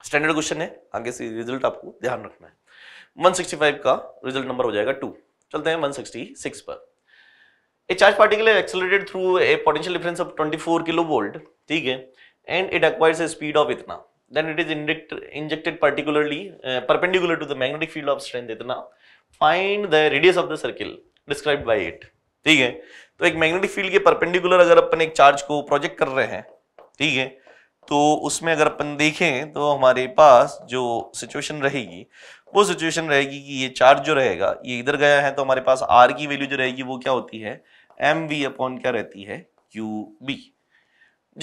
स्टैंडर्ड क्वेश्चन है आगे से रिजल्ट आपको ध्यान रखना है 165 का रिजल्ट नंबर हो जाएगा टू चलते हैं 166 पर a charge particle accelerated through a potential difference of 24 kilo volt ठीक है and it acquires a speed of इतना then it is injected injected particularly perpendicular to the magnetic field of strength इतना find the radius of the circle describe by it ठीक है तो एक मैग्नेटिक फील्ड के परपेंडिकुलर अगर अपन एक चार्ज को प्रोजेक्ट कर रहे हैं ठीक है तो उसमें अगर अपन देखें तो हमारे पास जो सिचुएशन रहेगी वो सिचुएशन रहेगी कि ये चार्ज जो रहेगा ये इधर गया है तो हमारे पास आर की वैल्यू जो रहेगी वो क्या होती है एम वी अपॉन क्या रहती है क्यू बी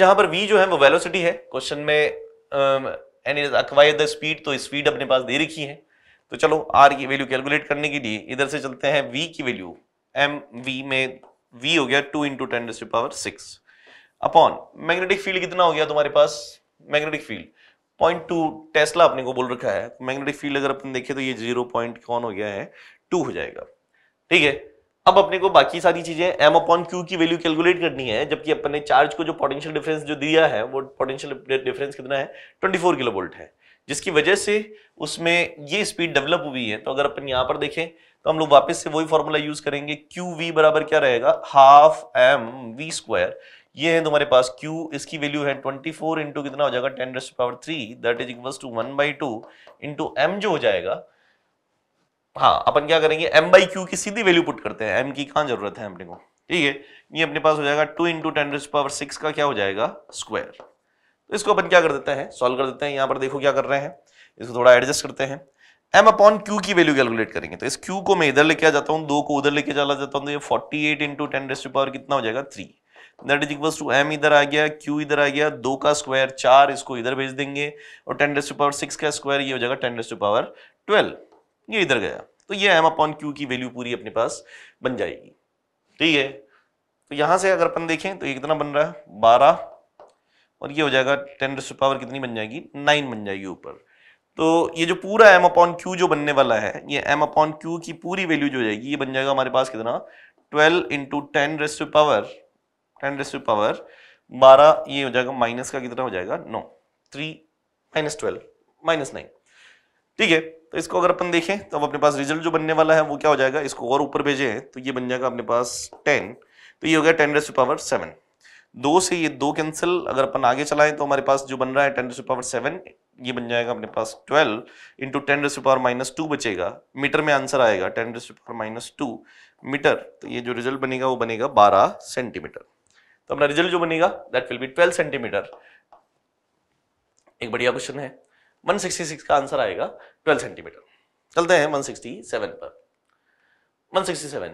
जहां पर वी जो है वो वेलोसिटी है क्वेश्चन में एनी अकवायर द स्पीड तो स्पीड अपने पास दे रखी है तो चलो आर की वैल्यू कैलकुलेट करने के लिए इधर से चलते हैं वी की वैल्यू एम वी में वी हो गया two into ten power six upon magnetic field कितना हो गया तुम्हारे पास magnetic field point two tesla अपने को बोल रखा है मैग्नेटिक फील्ड अगर अपने देखे तो ये जीरो पॉइंट कौन हो गया है टू हो जाएगा ठीक है अब अपने को बाकी सारी चीजें एम अपॉन क्यू की वैल्यू कैलकुलेट करनी है जबकि अपन ने चार्ज को जो पोटेंशियल डिफरेंस जो दिया है वो पोटेंशियल डिफरेंस कितना है ट्वेंटी फोर किलो वोल्ट है जिसकी वजह से उसमें ये स्पीड डेवलप हुई है तो अगर अपन यहाँ पर देखें तो हम लोग वापस से वही फॉर्मूला यूज करेंगे क्यू वी बराबर क्या रहेगा हाफ एम वी स्क्वायर ये है तुम्हारे पास Q इसकी वैल्यू है 24 फोर इंटू कितना हो जाएगा 10 raised power 3 that is equal to 1 by two into M जो हो जाएगा हाँ अपन क्या करेंगे m बाई क्यू की सीधी वैल्यू पुट करते हैं m की कहाँ जरूरत है अपने को ठीक है ये अपने पास हो जाएगा 2 इंटू टेन रेस्ट पावर 6 का क्या हो जाएगा स्क्वायर तो इसको अपन क्या कर देते हैं सॉल्व कर देते हैं यहाँ पर देखो क्या कर रहे हैं इसको थोड़ा एडजस्ट करते हैं एम अपॉन क्यू की वैल्यू कैलकुलेट करेंगे तो इस क्यू को मैं इधर लेके आ जाता हूँ दो को उधर लेके चला जाता हूँ तो ये forty eight into ten raised power कितना हो जाएगा three that is equals to M इधर आ गया क्यू इधर आ गया दो का स्क्वायर चार इसको इधर भेज देंगे और ten raise to power six का स्क्वायर ये हो जाएगा ten raise to power twelve ये इधर गया तो ये एम अपॉन क्यू की वैल्यू पूरी अपने पास बन जाएगी ठीक है तो यहाँ से अगर अपन देखें तो ये कितना बन रहा है बारह और ये हो जाएगा टेन डेस टू पावर कितनी बन जाएगी नाइन बन जाएगी ऊपर तो ये जो पूरा एम अपॉन क्यू जो बनने वाला है ये एम अपॉन क्यू की पूरी वैल्यू जो हो जाएगी ये बन जाएगा हमारे पास कितना twelve into ten raised power ten raise to power बारह ये हो जाएगा माइनस का कितना हो जाएगा नौ three minus twelve minus nine ठीक है तो इसको अगर अपन देखें तो अपने पास रिजल्ट जो बनने वाला है वो क्या हो जाएगा इसको और ऊपर भेजे हैं तो ये बन जाएगा अपने पास टेन तो ये हो गया ten raise to power seven दो से ये दो कैंसिल अगर अपन आगे चलाएं तो हमारे पास जो बन रहा है टेन रेस पावर सेवन ये बन जाएगा अपने पास twelve into ten raise power minus two बचेगा मीटर में आंसर आएगा ten raise power minus two metre तो ये जो रिजल्ट बनेगा वो बनेगा बारह सेंटीमीटर तो अपना रिजल्ट जो बनेगा दैट विल बी 12 सेंटीमीटर एक बढ़िया क्वेश्चन है 166 का आंसर आएगा 12 सेंटीमीटर चलते हैं 167 पर 167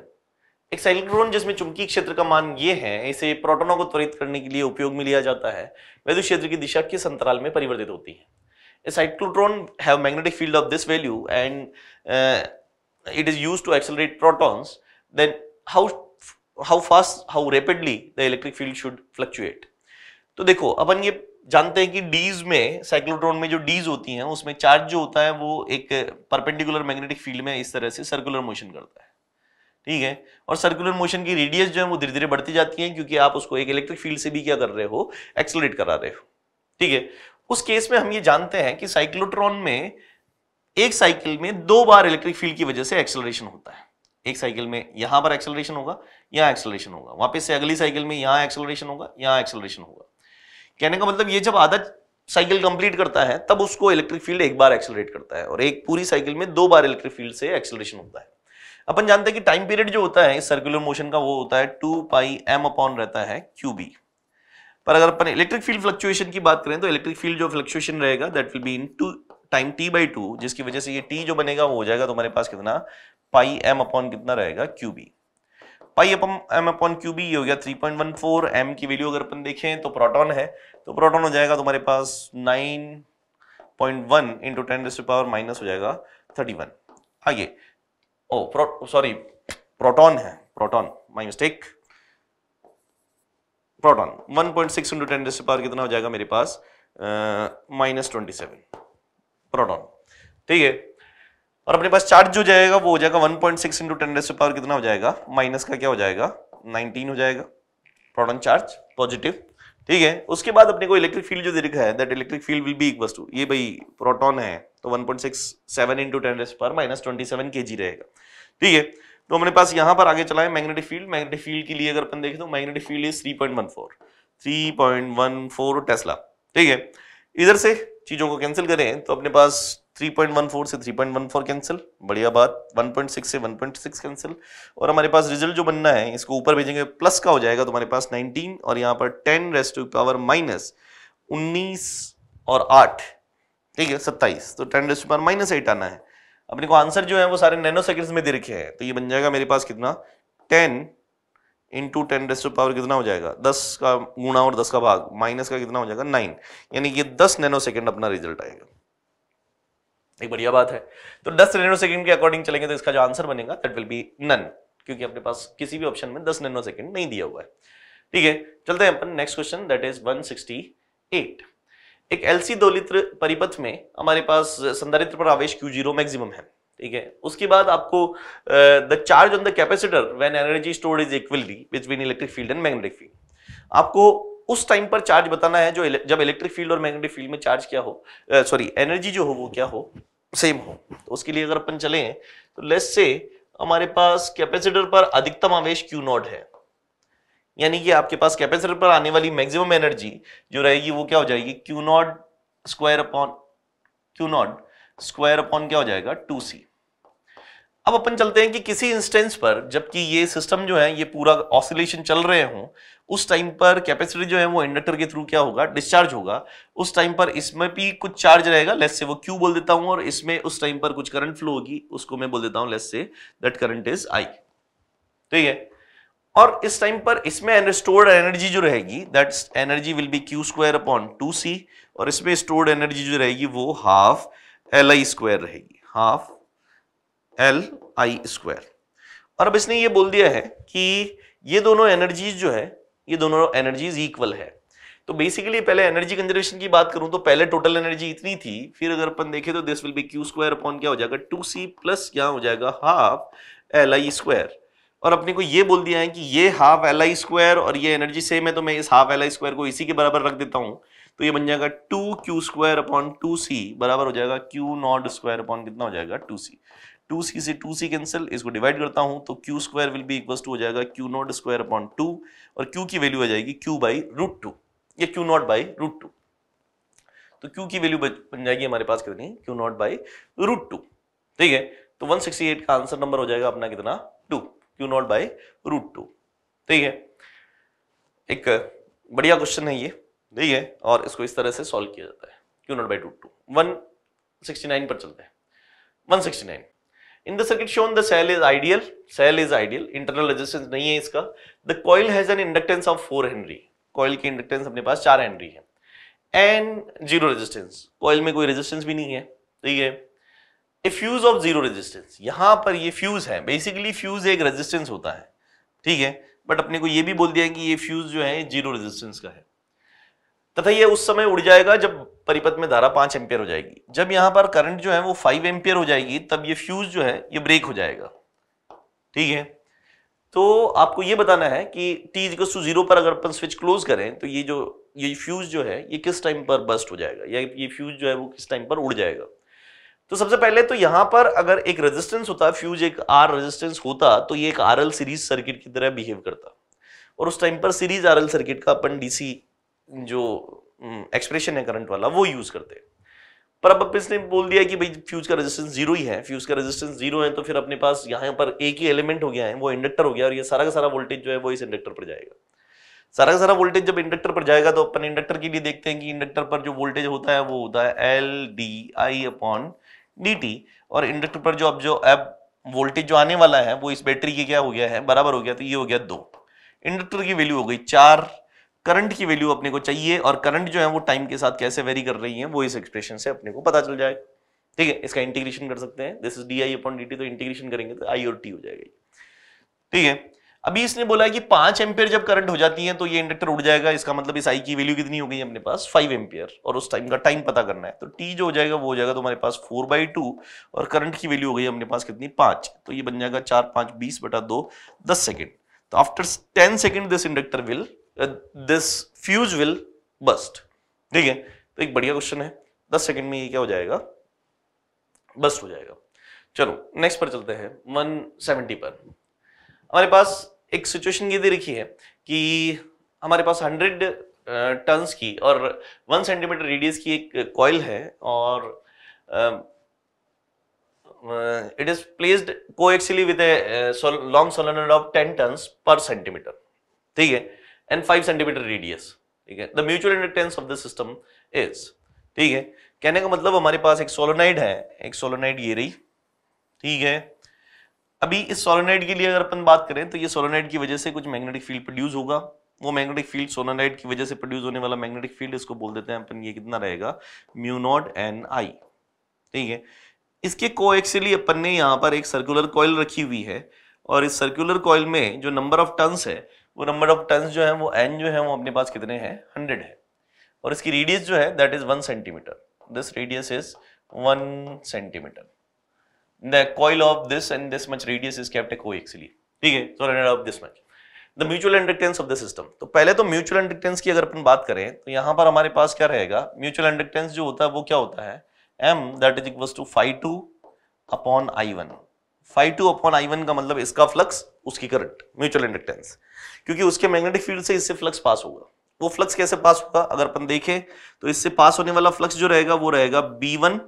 एक साइक्लोट्रॉन जिसमें चुंबकीय क्षेत्र का मान ये है इसे प्रोटोनों को त्वरित करने के लिए उपयोग में लिया जाता है वैद्युत क्षेत्र की दिशा किस अंतराल में परिवर्तित होती है cyclotron have magnetic field of this value and it is it to used to then how how fast how rapidly the electric field should fluctuate तो देखो अपन ये जानते हैं कि डीज में साइक्लोट्रॉन में जो डीज होती हैं उसमें चार्ज जो होता है वो एक परपेंडिकुलर मैग्नेटिक फील्ड में इस तरह से सर्कुलर मोशन करता है ठीक है और सर्कुलर मोशन की रेडियस जो है वो धीरे धीरे बढ़ती जाती है क्योंकि आप उसको एक इलेक्ट्रिक फील्ड से भी क्या कर रहे हो एक्सलरेट करा रहे हो ठीक है उस केस में हम ये जानते हैं कि साइक्लोट्रॉन में एक साइकिल में दो बार इलेक्ट्रिक फील्ड की वजह से एक्सेलरेशन होता है एक साइकिल में यहां पर एक्सेलरेशन होगा यहाँ एक्सेलरेशन होगा वापस से अगली साइकिल में यहाँ एक्सेलरेशन होगा यहाँ एक्सेलरेशन होगा कहने का मतलब ये जब आधा साइकिल कंप्लीट करता है तब उसको इलेक्ट्रिक फील्ड एक बार एक्सेलरेट करता है और एक पूरी साइकिल में दो बार इलेक्ट्रिक फील्ड से एक्सेलरेशन होता है अपन जानते हैं कि टाइम पीरियड जो होता है इस सर्कुलर मोशन का वो होता है टू पाई एम अपॉन रहता है क्यू बी पर अगर अपन इलेक्ट्रिक फील्ड फ्लक्चुएशन की बात करें तो इलेक्ट्रिक फील्ड जो फ्लक्चुएशन रहेगा that will be into time T by two जिसकी वजह से ये टी जो बनेगा वो हो जाएगा तुम्हारे पास कितना पाई एम अपॉन कितना रहेगा क्यू बी पाई अपन एम अपॉन क्यू बी हो गया 3.14 एम की वैल्यू अगर अपन देखें तो प्रोटॉन है तो प्रोटॉन हो जाएगा तुम्हारे पास 9.1 point one into ten power minus हो जाएगा 31 आगे ओ प्रो सॉरी प्रोटॉन है proton my mistake proton 1.6 point six into ten power कितना हो जाएगा मेरे पास माइनस ट्वेंटी सेवन प्रोटॉन ठीक है और अपने पास चार्ज जो जाएगा वो हो जाएगा 1.6 point six into ten raise power कितना हो जाएगा माइनस का क्या हो जाएगा 19 हो जाएगा प्रोटॉन चार्ज पॉजिटिव ठीक है उसके बाद अपने को इलेक्ट्रिक फील्ड जो दे है that electric field will be एक वस्तु ये भाई प्रोटॉन है तो 1.67 point six seven into ten raise power minus twenty seven K G रहेगा ठीक है तो हमारे पास यहाँ पर आगे चला मैग्नेटिक फील्ड मैग्नेटिक फील्ड के लिए अगर अपन देखें तो magnetic field is three point one four three point one four tesla ठीक है इधर से चीजों को कैंसिल करें तो अपने पास 3.14 से 3.14 कैंसिल बढ़िया बात 1.6 से 1.6 कैंसिल और हमारे पास रिजल्ट जो बनना है इसको ऊपर भेजेंगे प्लस का हो जाएगा तो हमारे पास 19 और यहाँ पर 10 रेस्ट टू पावर माइनस 19 और 8 ठीक है 27 तो 10 raised to power minus eight आना है अपने को आंसर जो है वो सारे नैनो सेकेंड्स में दे रखे हैं तो ये बन जाएगा मेरे पास कितना ten into ten raised to power कितना हो जाएगा दस का गुणा और दस का भाग माइनस का कितना हो जाएगा नाइन यानी कि दस नैनो सेकेंड अपना रिजल्ट आएगा एक बढ़िया बात है तो दस नैनो सेकंड के अकॉर्डिंग चलेंगे तो इसका जो आंसर बनेगा दैट विल बी नन क्योंकि अपने पास किसी भी ऑप्शन में दस नैनो सेकंड नहीं दिया हुआ है ठीक है चलते हैं अपन नेक्स्ट क्वेश्चन दैट इज 168 एक एलसी दोलित्र परिपथ में हमारे पास संधारित्र पर आवेश क्यू जीरो मैक्सिमम है ठीक है उसके बाद आपको the charge on the capacitor when energy stored is equally between electric field and magnetic field आपको उस टाइम पर चार्ज बताना है जो जब इलेक्ट्रिक फील्ड और मैग्नेटिक फील्ड में चार्ज क्या हो सॉरी एनर्जी जो हो वो क्या हो सेम हो तो उसके लिए अगर अपन चले तो लेस से हमारे पास कैपेसिटर पर अधिकतम आवेश क्यू नॉट है यानी कि आपके पास कैपेसिटर पर आने वाली मैक्सिमम एनर्जी जो रहेगी वो क्या हो जाएगी Q naught square upon Q naught square upon क्या हो जाएगा टू सी अब अपन चलते हैं कि किसी इंस्टेंस पर जबकि ये सिस्टम जो है ये पूरा ऑसिलेशन चल रहे हों उस टाइम पर कैपेसिटी जो है वो इंडक्टर के थ्रू क्या होगा डिस्चार्ज होगा उस टाइम पर इसमें भी कुछ चार्ज रहेगा लेस से वो क्यू बोल देता हूं और इसमें उस टाइम पर कुछ करंट फ्लो होगी उसको मैं बोल देता हूं less say that current is I ठीक है और इस टाइम पर इसमें स्टोर्ड एनर्जी जो रहेगी that energy will be Q square upon two C और इसमें स्टोर्ड एनर्जी जो रहेगी वो हाफ एल आई स्क्वायर रहेगी हाफ एल आई स्क्वायर और अब इसने ये बोल दिया है कि ये दोनों एनर्जीज जो है ये दोनों एनर्जीज इक्वल है तो बेसिकली पहले एनर्जी कंजर्वेशन की बात करूं तो पहले टोटल एनर्जी इतनी थी फिर अगर अपन देखें तो this will be Q square upon क्या हो जाएगा टू सी प्लस क्या हो जाएगा हाफ एल आई स्क्वायर और अपने को ये बोल दिया है कि ये हाफ एल आई स्क्वायर और ये एनर्जी सेम है तो मैं इस हाफ एल आई स्क्वायर को इसी के बराबर रख देता हूँ तो ये बन जाएगा two Q square upon two C बराबर हो जाएगा क्यू नॉट स्क्वायर अपॉन कितना हो जाएगा टू सी टू सी से टू सी कैंसिल इसको डिवाइड करता हूं तो Q square will be equal to हो जाएगा Q naught square upon two और क्यू की वैल्यू आ जाएगी क्यू बाई रूट टू या Q naught by root two तो क्यू की वैल्यू बन जाएगी हमारे पास कितनी Q naught by root two ठीक है तो वन सिक्सटी एट का आंसर नंबर हो जाएगा अपना कितना two Q naught by root two ठीक है एक बढ़िया क्वेश्चन है ये ठीक है और इसको इस तरह से सॉल्व किया जाता है Q naught by root two one sixty nine पर चलते हैं one sixty nine In the circuit shown, the cell is ideal. Cell is ideal. Internal resistance नहीं है इसका. The coil has an inductance of 4 Henry. Coil की inductance अपने पास 4 Henry है. And zero resistance. Coil में कोई resistance भी नहीं है. ठीक है. A fuse of zero resistance. यहाँ पर ये fuse है. Basically fuse एक resistance होता है. ठीक है. बट अपने को ये भी बोल दिया कि ये फ्यूज जो है जीरो रेजिस्टेंस का है तथा ये उस समय उड़ जाएगा जब परिपथ में धारा पांच एम्पियर हो जाएगी जब यहां पर करंट जो है वो फाइव एम्पियर हो जाएगी तब ये फ्यूज जो है ये ब्रेक हो जाएगा ठीक है तो आपको ये बताना है कि टी इक्वस टू जीरो पर अगर अपन स्विच क्लोज करें तो ये जो ये फ्यूज जो है ये किस टाइम पर बस्ट हो जाएगा या ये फ्यूज जो है वो किस टाइम पर उड़ जाएगा तो सबसे पहले तो यहां पर अगर एक रेजिस्टेंस होता फ्यूज एक आर रेजिस्टेंस होता तो ये एक आर सीरीज सर्किट की तरह बिहेव करता और उस टाइम पर सीरीज आर सर्किट का अपन डीसी जो एक्सप्रेशन है करंट वाला वो यूज करते हैं पर अब इसने बोल दिया कि भाई फ्यूज का रेजिस्टेंस जीरो ही है फ्यूज का रेजिस्टेंस जीरो है तो फिर अपने पास यहाँ पर एक ही एलिमेंट हो गया है वो इंडक्टर हो गया और ये सारा का सारा वोल्टेज जो है वो इस इंडक्टर पर जाएगा सारा का सारा वोल्टेज जब इंडक्टर पर जाएगा तो अपन इंडक्टर के लिए देखते हैं कि इंडक्टर पर जो वोल्टेज होता है वो होता है L D I upon D T और इंडक्टर पर जो अब जो अब वोल्टेज जो आने वाला है वो इस बैटरी के क्या हो गया है बराबर हो गया तो ये हो गया दो इंडक्टर की वैल्यू हो गई चार करंट की वैल्यू अपने को चाहिए और करंट जो है वो टाइम के साथ कैसे वेरी कर रही है वो इस एक्सप्रेशन से अपने को पता चल जाए ठीक है इसका इंटीग्रेशन कर सकते हैं this is D I upon D तो इंटीग्रेशन करेंगे तो आई और टी हो जाएगा ठीक है अभी इसने बोला है कि पांच एम्पियर जब करंट हो जाती है तो ये इंडक्टर उड़ जाएगा इसका मतलब इस आई की वैल्यू कितनी हो गई अपने पास फाइव एम्पियर और उस टाइम का टाइम पता करना है तो टी जो हो जाएगा वो हो जाएगा तुम्हारे पास फोर बाई टू और करंट की वैल्यू हो गई अपने पास कितनी पांच तो ये बन जाएगा चार पांच बीस बटा दो दस सेकेंड तो after ten second this inductor will this fuse will burst ठीक है तो एक बढ़िया क्वेश्चन है दस सेकंड में ये क्या हो जाएगा बस्ट हो जाएगा चलो नेक्स्ट पर चलते हैं 170 पर हमारे पास एक सिचुएशन ये दे रखी है कि हमारे पास 100 टन्स uh, की और 1 सेंटीमीटर रेडियस की एक कॉयल है और it is placed coaxially with a long solenoid of 10 turns per centimetre ठीक है एंड फाइव सेंटीमीटर रेडियस ठीक है the mutual inductance of the system is ठीक है कहने का मतलब हमारे पास एक सोलोनाइड है एक सोलोनाइड ये रही ठीक है अभी इस सोलोनाइड के लिए अगर अपन बात करें तो ये सोलोनाइड की वजह से कुछ मैग्नेटिक फील्ड प्रोड्यूस होगा वो मैग्नेटिक फील्ड सोलोनाइड की वजह से प्रोड्यूस होने वाला मैग्नेटिक फील्ड इसको बोल देते हैं अपन ये कितना रहेगा म्यू नॉट एन आई ठीक है इसके कोएक्सिली अपन ने यहाँ पर एक सर्कुलर कॉयल रखी हुई है और इस सर्कुलर कॉयल में जो नंबर ऑफ टर्न्स है वो नंबर ऑफ टर्न जो है वो एन जो है वो अपने पास कितने हैं हंड्रेड है और इसकी रेडियस जो है that is one centimetre this radius is one centimetre the coil of this and this much radius is kept coaxially ठीक है so runner of this much the mutual inductance of the system तो पहले तो म्यूचुअल इंडक्टेंस की अगर अपन बात करें तो यहां पर हमारे पास क्या रहेगा म्यूचुअल इंडक्टेंस जो होता है वो क्या होता है M that is equal to phi two upon I one phi two upon I one का मतलब इसका फ्लक्स उसकी करंट म्यूचुअल इंडक्टेंस क्योंकि उसके मैग्नेटिक फील्ड से इससे फ्लक्स पास होगा वो फ्लक्स कैसे पास होगा अगर अपन देखें तो इससे पास होने वाला फ्लक्स जो रहेगा वो रहेगा B one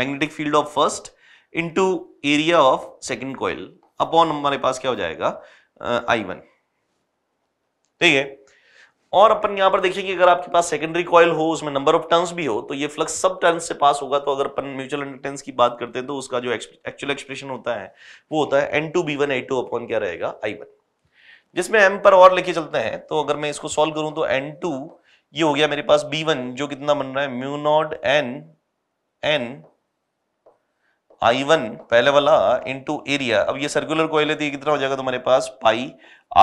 magnetic field of first into area of second coil upon हमारे पास क्या हो जाएगा आई वन ठीक है और अपन यहां पर देखिए कि अगर आपके पास सेकेंडरी कॉयल हो उसमें नंबर ऑफ टर्न्स भी हो तो ये फ्लक्स सब टर्न से पास होगा तो अगर अपन म्यूचुअल इंडक्टेंस की बात करते हैं तो उसका जो एक्चुअल एक्सप्रेशन होता है वो होता है N two B one A two upon क्या रहेगा आई वन जिसमें एम पर और लेके चलते हैं तो अगर मैं इसको सॉल्व करूं तो एन टू ये हो गया मेरे पास बी वन जो कितना बन रहा है mu not N N I one पहले वाला इन टू एरिया अब ये सर्कुलर कोयले थी कितना हो जाएगा तुम्हारे पास पाई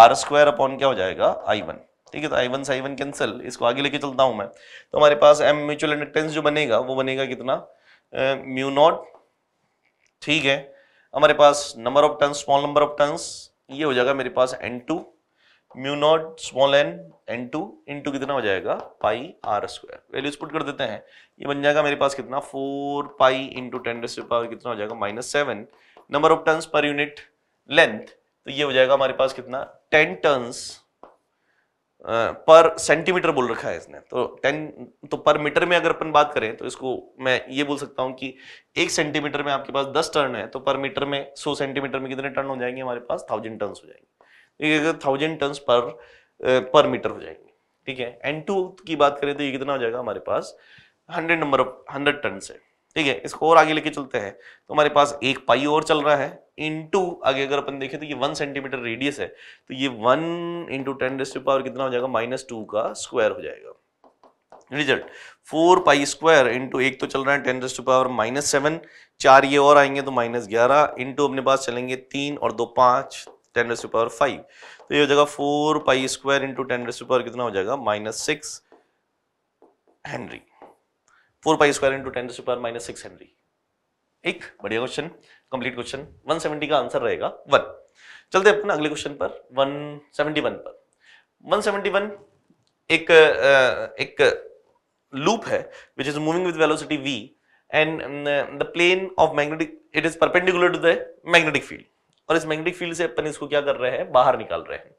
आर स्क्वायर अपॉन क्या हो जाएगा आई वन ठीक है तो आई वन से आई वन कैंसिल इसको आगे लेके चलता हूं मैं तो हमारे पास एम म्यूचुअल इंडक्टेंस जो बनेगा वो बनेगा कितना म्यू नॉट ठीक है हमारे पास number of turn small number of turns ये हो जाएगा मेरे पास N two mu naught small N N two into कितना हो जाएगा pi R square values put कर देते हैं ये बन जाएगा मेरे पास कितना four pi into ten raise power कितना हो जाएगा minus seven number of turns per unit length तो ये हो जाएगा हमारे पास कितना टेन टर्न्स पर सेंटीमीटर बोल रखा है इसने तो टेन तो पर मीटर में अगर अपन बात करें तो इसको मैं ये बोल सकता हूँ कि एक सेंटीमीटर में आपके पास दस टर्न है तो पर मीटर में सौ सेंटीमीटर में कितने टर्न हो जाएंगे हमारे पास थाउजेंड टर्न हो जाएंगे थाउजेंड टर्न पर पर मीटर हो जाएंगे ठीक है एन टू की बात करें तो ये कितना हो जाएगा हमारे पास hundred number of hundred turn है ठीक है इसको और आगे लेके चलते हैं तो हमारे पास एक पाई और चल रहा है इंटू आगे अगर अपन देखें तो ये वन सेंटीमीटर रेडियस है तो ये one into ten raised power कितना हो जाएगा माइनस टू का स्क्वायर हो जाएगा result four pi square into एक तो चल रहा है ten raised power minus seven चार ये और आएंगे तो माइनस ग्यारह इंटू अपने पास चलेंगे तीन और दो पांच टेन रेस्ट पावर फाइव तो ये हो जाएगा four pi square into ten raised power कितना हो जाएगा minus six henry four pi square into ten raised power minus six henry एक बढ़िया क्वेश्चन कंप्लीट क्वेश्चन 170 का आंसर रहेगा वन चलते हैं अपना अगले क्वेश्चन पर 171 पर 171 एक एक लूप है which is moving with velocity V and the plane of magnetic it is perpendicular to the magnetic field और इस मैग्नेटिक फील्ड से अपन इसको क्या कर रहे हैं बाहर निकाल रहे हैं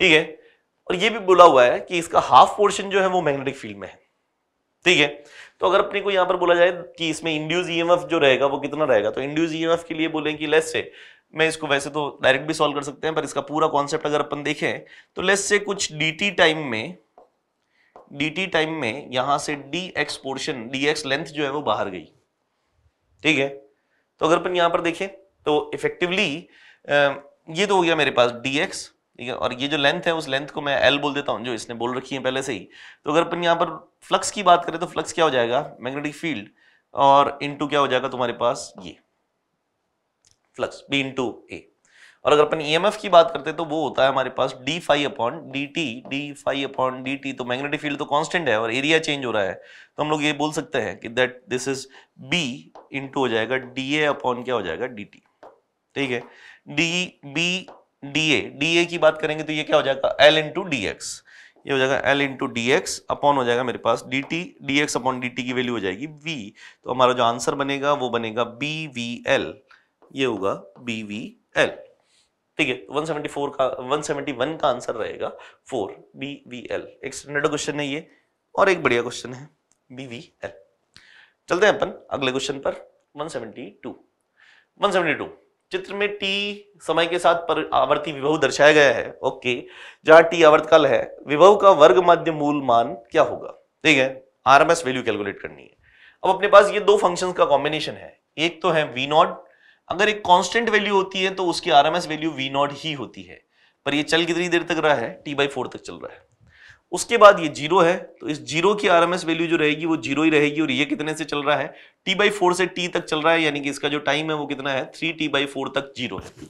ठीक है और ये भी बोला हुआ है कि इसका हाफ पोर्शन जो है वो मैग्नेटिक फील्ड में है ठीक है तो अगर अपने को यहां पर बोला जाए कि इसमें इंड्यूज ईएमएफ जो रहेगा वो कितना रहेगा तो इंड्यूज ईएमएफ के लिए बोलें कि लेस से मैं इसको वैसे तो डायरेक्ट भी सॉल्व कर सकते हैं पर इसका पूरा कॉन्सेप्ट अगर अपन देखें तो लेस से कुछ डी टाइम में डी टाइम में यहां से डी पोर्शन डी लेंथ जो है वो बाहर गई ठीक है तो अगर अपन यहां पर देखें तो इफेक्टिवली ये तो हो गया मेरे पास डी ठीक है और ये जो लेंथ है उस लेंथ को मैं एल बोल देता हूँ जो इसने बोल रखी है पहले से ही तो अगर अपन यहाँ पर फ्लक्स की बात करें तो फ्लक्स क्या हो जाएगा मैग्नेटिक फील्ड और इनटू क्या हो जाएगा तुम्हारे पास ये फ्लक्स बी इंटू ए और अगर अपन ईएमएफ e की बात करते हैं तो वो होता है हमारे पास D phi upon D T D phi upon D T तो मैग्नेटिक फील्ड तो कांस्टेंट है और एरिया चेंज हो रहा है तो हम लोग ये बोल सकते हैं कि that this is B into हो जाएगा डी ए अपॉन क्या हो जाएगा डी टी ठीक है डी बी डीए डीए की बात करेंगे तो ये क्या हो जाएगा एल इंटू डी एक्स ये हो जाएगा L into D X upon हो जाएगा मेरे पास D T D X upon D T की वैल्यू हो जाएगी वी तो हमारा जो आंसर बनेगा वो बनेगा बी वी एल ये होगा बी वी एल ठीक है 174 का 171 का आंसर रहेगा फोर बी वी एल एक स्टैंडर्ड क्वेश्चन है ये और एक बढ़िया क्वेश्चन है बी वी एल चलते हैं अपन अगले क्वेश्चन पर 172 172 चित्र में टी समय के साथ पर आवर्ती विभव दर्शाया गया है ओके जहां टी आवर्तकाल है विभव का वर्ग माध्य मूल मान क्या होगा ठीक है आरएमएस वैल्यू कैलकुलेट करनी है अब अपने पास ये दो फंक्शंस का कॉम्बिनेशन है एक तो है वी नॉट अगर एक कांस्टेंट वैल्यू होती है तो उसकी आरएमएस वैल्यू वी नॉट ही होती है पर ये चल कितनी देर तक रहा है टी बाई फोर तक चल रहा है उसके बाद ये जीरो है तो इस जीरो की आरएमएस वैल्यू जो रहेगी वो जीरो ही रहेगी और ये कितने से चल रहा है टी बाई फोर से टी तक चल रहा है यानी कि इसका जो टाइम है वो कितना है थ्री टी बाई फोर तक जीरो है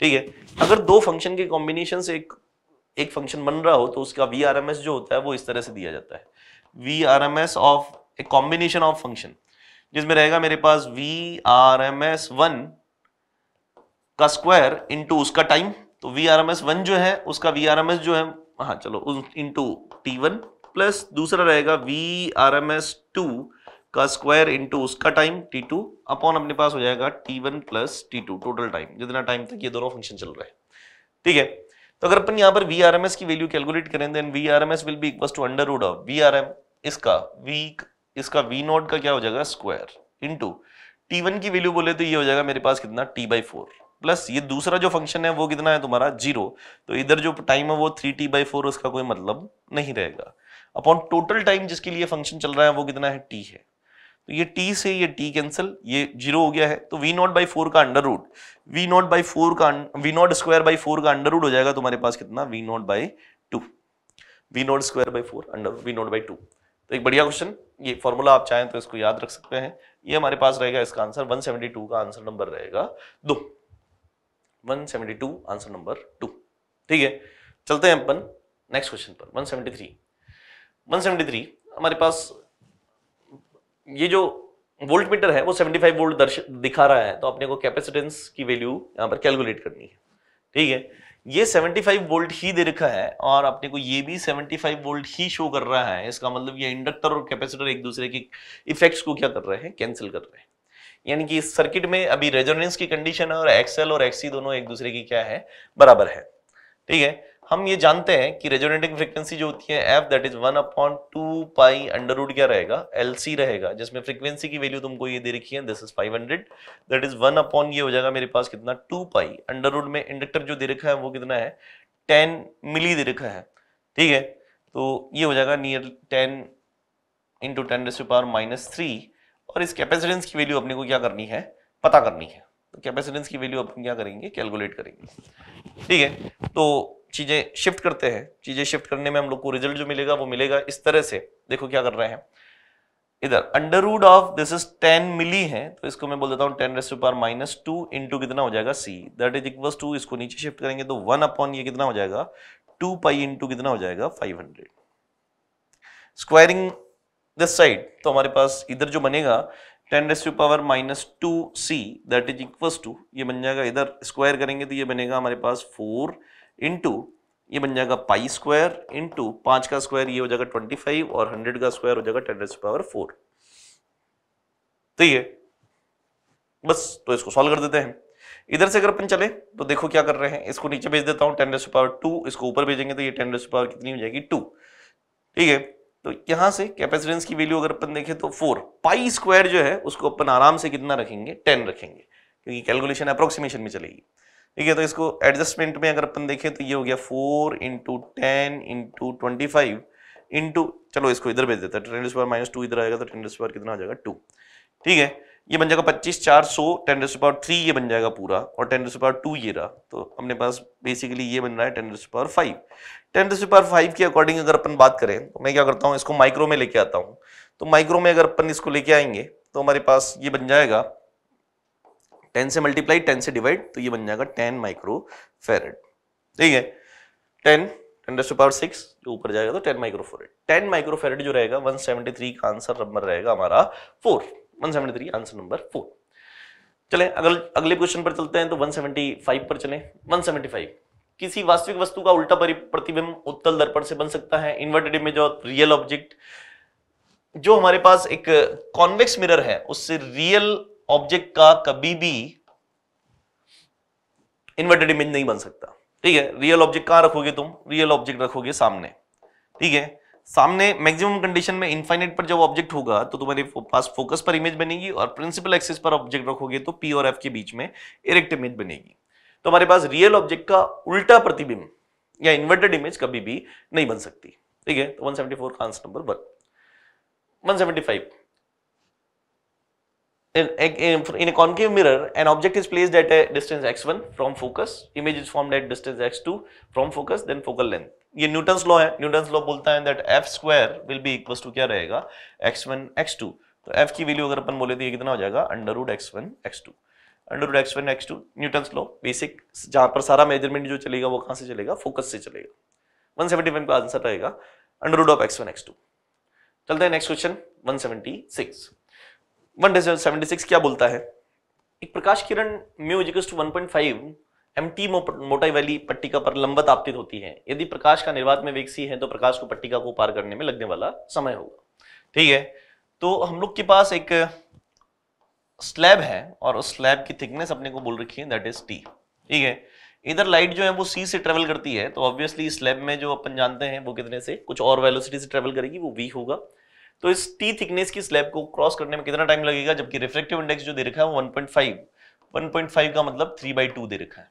ठीक है अगर दो फंक्शन के कॉम्बिनेशन से एक एक फंक्शन बन रहा हो तो उसका वी आर एम एस जो होता है वो इस तरह से दिया जाता है V R M S of a combination of function जिसमें रहेगा मेरे पास V R M S one का स्क्वायर इंटू उसका टाइम तो V R M S one जो है उसका वी आर एम एस जो है हाँ चलो इन टू टी वन प्लस दूसरा रहेगा V R M S two का स्क्वायर इंटू उसका टाइम टी टू अपॉन अपने पास हो जाएगा T one plus T two total time जितना टाइम तक ये दोनों फंक्शन चल रहे है ठीक है तो अगर अपन यहाँ पर वी आर एम एस की वैल्यू कैलकुलेट करें then V R M S will be equal to under root of V R M इसका वी इसका वी नॉट का क्या हो जाएगा स्क्वायर इंटू टी वन की वैल्यू बोले तो ये हो जाएगा मेरे पास कितना टी बाई फोर प्लस ये दूसरा जो फंक्शन है वो कितना है तुम्हारा जीरो तो इधर जो टाइम है वो थ्री टी बाई फोर उसका कोई मतलब नहीं रहेगा अपॉन टोटल टाइम जिसके लिए फंक्शन चल रहा है वो कितना है टी है तो ये टी से ये टी कैंसिल ये जीरो हो गया है तो वी नॉट बाई फोर का under root V naught by four का V naught square by four का अंडर रूट हो जाएगा तुम्हारे पास कितना V naught by two V naught square by four under V naught by two तो एक बढ़िया क्वेश्चन ये फॉर्मूला आप चाहें तो इसको याद रख सकते हैं ये हमारे पास रहेगा इसका आंसर 172 का आंसर नंबर रहेगा दो 172 आंसर नंबर टू ठीक है चलते हैं अपन नेक्स्ट क्वेश्चन पर 173 173 हमारे पास ये जो वोल्ट मीटर है वो 75 वोल्ट दिखा रहा है तो अपने को कैपेसिटेंस की वैल्यू यहाँ पर कैलकुलेट करनी है ठीक है ये 75 वोल्ट ही दे रखा है और अपने को ये भी 75 वोल्ट ही शो कर रहा है इसका मतलब ये इंडक्टर और कैपेसिटर एक दूसरे के इफेक्ट्स को क्या कर रहे हैं कैंसिल कर रहे हैं यानी कि इस सर्किट में अभी रेजोनेंस की कंडीशन है और एक्सएल और एक्सी दोनों एक दूसरे की क्या है बराबर है ठीक है हम ये जानते हैं कि रेजोनेटिंग फ्रीक्वेंसी जो होती है F that is one upon two pi under क्या रहेगा एल सी रहेगा जिसमें फ्रीक्वेंसी की वैल्यू तुमको ये दे रखी है this is five hundred that is one upon ये हो जाएगा मेरे पास कितना टू पाई अंडर में इंडक्टर जो दे रखा है वो कितना है टेन मिली दे रखा है ठीक है तो ये हो जाएगा near ten into ten raise to power minus three और इस कैपेसिटेंस की वैल्यू अपने को क्या करनी है पता करनी है तो कैपेसिटेंस की वैल्यू अपन क्या करेंगे कैलकुलेट करेंगे ठीक है तो चीज़ें शिफ्ट करते हैं चीज़ें शिफ्ट करने में हम लोग को रिजल्ट जो मिलेगा वो मिलेगा इस तरह से देखो क्या कर रहे हैं इधर under root of this is 10 milli है तो इसको मैं बोल देता हूँ 10 raised to minus two into कितना हो जाएगा C that is equal to इसको नीचे शिफ्ट करेंगे तो वन अपॉन ये कितना हो जाएगा टू पाई इंटू कितना हो जाएगा five hundred squaring this side तो हमारे पास इधर जो बनेगा ten raise to power minus two C that is equals to ये बन जाएगा इधर स्क्वायर करेंगे तो ये बनेगा हमारे पास फोर इंटू ये बन जाएगा पाई स्क्वायर इंटू पांच का स्क्वायर ये हो जाएगा ट्वेंटी फाइव और हंड्रेड का स्क्वायर हो जाएगा ten raise to power four तो ये बस तो इसको सॉल्व कर देते हैं इधर से अगर अपन चले तो देखो क्या कर रहे हैं इसको नीचे भेज देता हूं ten raise to power two इसको ऊपर भेजेंगे तो ये टेन रेस टू पावर कितनी हो जाएगी टू ठीक है तो यहां से कैपेसिटेंस की वैल्यू अगर अपन देखें तो फोर पाई स्क्वायर जो है उसको अपन आराम से कितना रखेंगे टेन रखेंगे क्योंकि कैलकुलेशन अप्रोक्सीमेशन में चलेगी ठीक है तो इसको एडजस्टमेंट में अगर अपन देखें तो ये हो गया four into ten into twenty five into चलो इसको इधर भेज देता है टेन डिस माइनस टू इधर आएगा तो टेन डिस कितना आ जाएगा टू ठीक है ये बन जाएगा 25 चार सौ टेन रेस पावर थ्री ये बन जाएगा पूरा और टेन रेस पावर टू ये रहा तो अपने पास बेसिकली ये बन रहा है ten raise power five ten raise power five के अकॉर्डिंग अगर अपन बात करें तो मैं क्या करता हूँ इसको माइक्रो में लेके आता हूँ तो माइक्रो में अगर अपन इसको लेके आएंगे तो हमारे पास ये बन जाएगा टेन से मल्टीप्लाई टेन से डिवाइड तो ये बन जाएगा टेन माइक्रो फेरेड ठीक है ten ten raise power six जो ऊपर जाएगा तो ten micro farad ten micro farad जो रहेगा वन सेवेंटी थ्री का आंसर नंबर रहेगा हमारा फोर 173 आंसर नंबर फोर चले अगल अगले क्वेश्चन पर चलते हैं तो 175 पर चले 175 किसी वास्तविक वस्तु का उल्टा प्रतिबिंब उत्तल दर्पण से बन सकता है इन्वर्टेड इमेज और रियल ऑब्जेक्ट जो हमारे पास एक कॉन्वेक्स मिरर है उससे रियल ऑब्जेक्ट का कभी भी इन्वर्टेड इमेज नहीं बन सकता ठीक है रियल ऑब्जेक्ट कहां रखोगे तुम रियल ऑब्जेक्ट रखोगे सामने ठीक है सामने मैक्सिमम कंडीशन में इनफाइनेट पर जब ऑब्जेक्ट होगा तो तुम्हारे पास फोकस पर इमेज बनेगी और प्रिंसिपल एक्सिस पर ऑब्जेक्ट रखोगे तो पी और एफ के बीच में इरेक्ट इमेज बनेगी तो हमारे पास रियल ऑब्जेक्ट का उल्टा प्रतिबिंब या इन्वर्टेड इमेज कभी भी नहीं बन सकती ठीक है तो 174 का answer number one 175 in in, in a concave mirror, an object is placed at a distance x1 from focus, image is formed at distance x2 from focus, then focal length. ये न्यूटन्स लॉ है न्यूटन्स लॉ बोलता है that F square will be equal to क्या रहेगा एक्स वन एक्स टू तो एफ की वैल्यू अगर अपन बोले तो ये कितना हो जाएगा under root X one X two under root X one X two Newton's law basic जहाँ पर सारा मेजरमेंट जो चलेगा वो कहाँ से चलेगा फोकस से चलेगा 175 का आंसर रहेगा under root of X one X two चलते हैं नेक्स्ट क्वेश्चन 176 वन क्या बोलता है एक प्रकाश किरण mu two one point five M T मोटाई वाली पट्टिका पर लंबत आपतित होती है यदि प्रकाश का निर्वात में वेग है तो प्रकाश को पट्टिका को पार करने में लगने वाला समय होगा ठीक है तो हम लोग के पास एक स्लैब है और उस स्लैब की थिकनेस अपने को बोल रखी है दैट इज टी ठीक है इधर लाइट जो है वो सी से ट्रेवल करती है तो ऑब्वियसली स्लैब में जो अपन जानते हैं वो कितने से कुछ और वेलोसिटी से ट्रेवल करेगी वो वी होगा तो इस टी थिकनेस की स्लैब को क्रॉस करने में कितना टाइम लगेगा जबकि रिफ्लेक्टिव इंडेक्स जो दे रखा है वो 1.5 1.5 का मतलब 3 बाई टू दे रखा है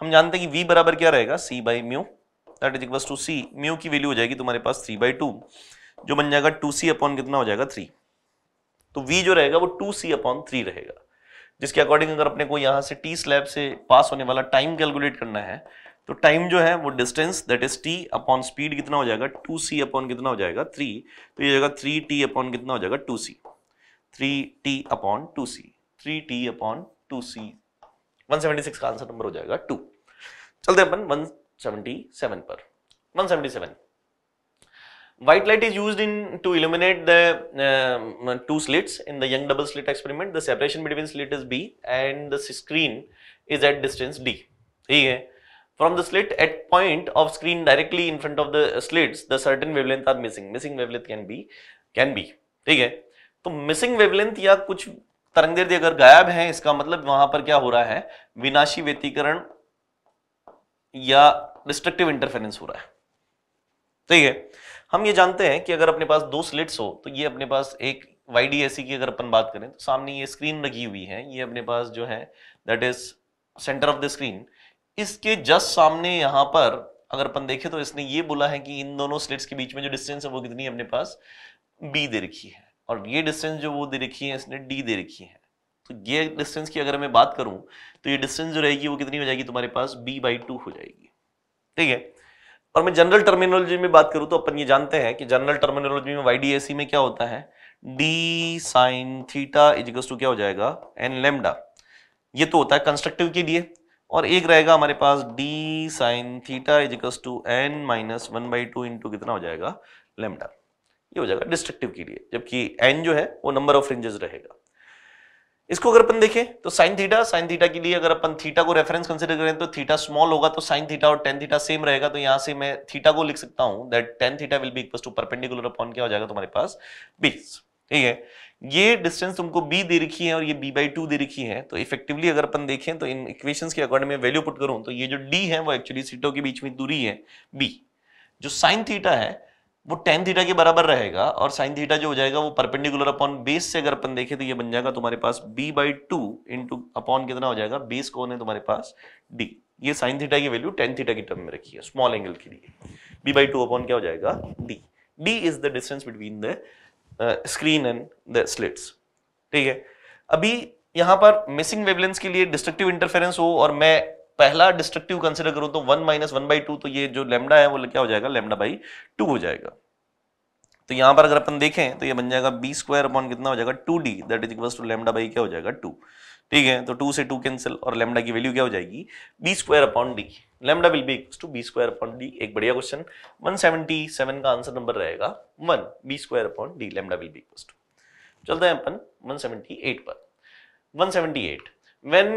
हम जानते हैं कि वी बराबर क्या रहेगा C by mu that is equal to C mu की वैल्यू हो जाएगी तुम्हारे पास थ्री बाई टू जो बन जाएगा टू सी अपॉन कितना हो जाएगा थ्री तो वी जो रहेगा वो टू सी अपॉन थ्री रहेगा जिसके अकॉर्डिंग अगर अपने को यहाँ से टी स्लैब से पास होने वाला टाइम कैलकुलेट करना है तो टाइम जो है वो distance that is T upon speed कितना हो जाएगा टू सी अपॉन कितना हो जाएगा थ्री तो ये जाएगा थ्री टी अपॉन कितना हो जाएगा two C three T upon two C three T upon two C one seventy six का आंसर नंबर हो जाएगा टू चलते अपन वन सेवेंटी सेवन पर one seventy seven White light is used in to illuminate the um, two slits in the Young double slit experiment. The separation between slit is B and the screen is at distance d. ठीक है? From the slit at point of screen directly in front of the slits, the certain wavelength are missing. Missing wavelength can be, can be. theek hai to missing wavelength ya kuch कुछ तरंगदैर्ध्य अगर गायब है इसका मतलब वहां पर क्या हो रहा है विनाशी व्यतीकरण या डिस्ट्रक्टिव इंटरफेरेंस हो रहा है ठीक है हम ये जानते हैं कि अगर अपने पास दो स्लिट्स हो तो ये अपने पास एक वाईडीएसी की अगर अपन बात करें तो सामने ये स्क्रीन लगी हुई है ये अपने पास जो है that is centre of the screen इसके जस्ट सामने यहां पर अगर अपन देखे तो इसने ये बोला है कि इन दोनों स्लिट्स के बीच में जो डिस्टेंस है वो कितनी है अपने पास बी दे रखी है और ये डिस्टेंस जो वो दे रखी है इसने डी दे रखी है तो ये डिस्टेंस की अगर मैं बात करूं तो ये डिस्टेंस जो रहेगी वो कितनी हो जाएगी तुम्हारे पास बी बाई टू हो जाएगी ठीक है और मैं जनरल टर्मिनोलॉजी में बात करूं तो अपन ये जानते हैं कि जनरल टर्मिनोलॉजी में वाई में क्या होता है D sine theta equals to क्या हो जाएगा एन लेमडा ये तो होता है कंस्ट्रक्टिव के लिए और एक रहेगा हमारे पास D sine theta equals to N minus one by two into कितना हो जाएगा लेमडा ये हो जाएगा डिस्ट्रक्टिव के लिए जबकि एन जो है वो नंबर ऑफ फ्रिंजेस रहेगा इसको अगर अपन देखें तो साइन थीटा साइन थीटा के लिए अगर अपन थीटा को रेफरेंस कंसिडर करें तो थीटा स्मॉल होगा तो साइन थीटा और टेन थीटा सेम रहेगा तो यहां से मैं थीटा को लिख सकता हूं that tan theta will be equal to perpendicular upon क्या हो जाएगा तुम्हारे पास बीस ठीक है ये डिस्टेंस तुमको बी दे रखी है और ये बी बाई टू दे रखी है तो इफेक्टिवली अगर अपन देखें तो इन इक्वेशन के अकॉर्डिंग में वैल्यू पुट करूं तो ये जो डी है वो एक्चुअली सीटों के बीच में दूरी है बी जो साइन थीटा है वो टेन थीटा के बराबर रहेगा और साइन थीटा जो हो जाएगा वो परपेंडिकुलर अपॉन बेस से अगर अपन देखें तो ये बन जाएगा तुम्हारे पास B by two into upon कितना हो जाएगा बेस कौन है तुम्हारे पास डी ये साइन थीटा की वैल्यू टेन थीटा की टर्म में रखी है स्मॉल एंगल के लिए बी बाई टू अपॉन क्या हो जाएगा D D is the distance between the screen and the slits ठीक है अभी यहां पर मिसिंग वेवलेंस के लिए डिस्ट्रक्टिव इंटरफेरेंस हो और मैं पहला डिस्ट्रक्टिव कंसिडर करूं तो one minus one by two तो ये जो लेमडा है वो क्या हो जाएगा लेमडा बाई टू हो जाएगा तो यहां पर अगर अपन देखें तो ये बन जाएगा बी स्क्वायर अपॉन कितना हो जाएगा two D that is equal to lambda by क्या हो जाएगा टू ठीक है तो टू से टू कैंसिल और लेमडा की वैल्यू क्या हो जाएगी B square upon D lambda will be equal to B square upon D एक बढ़िया क्वेश्चन वन सेवेंटी सेवन का आंसर नंबर रहेगा one B square upon D lambda will be equal to चलते हैं अपन वन सेवेंटी एट पर one seventy eight when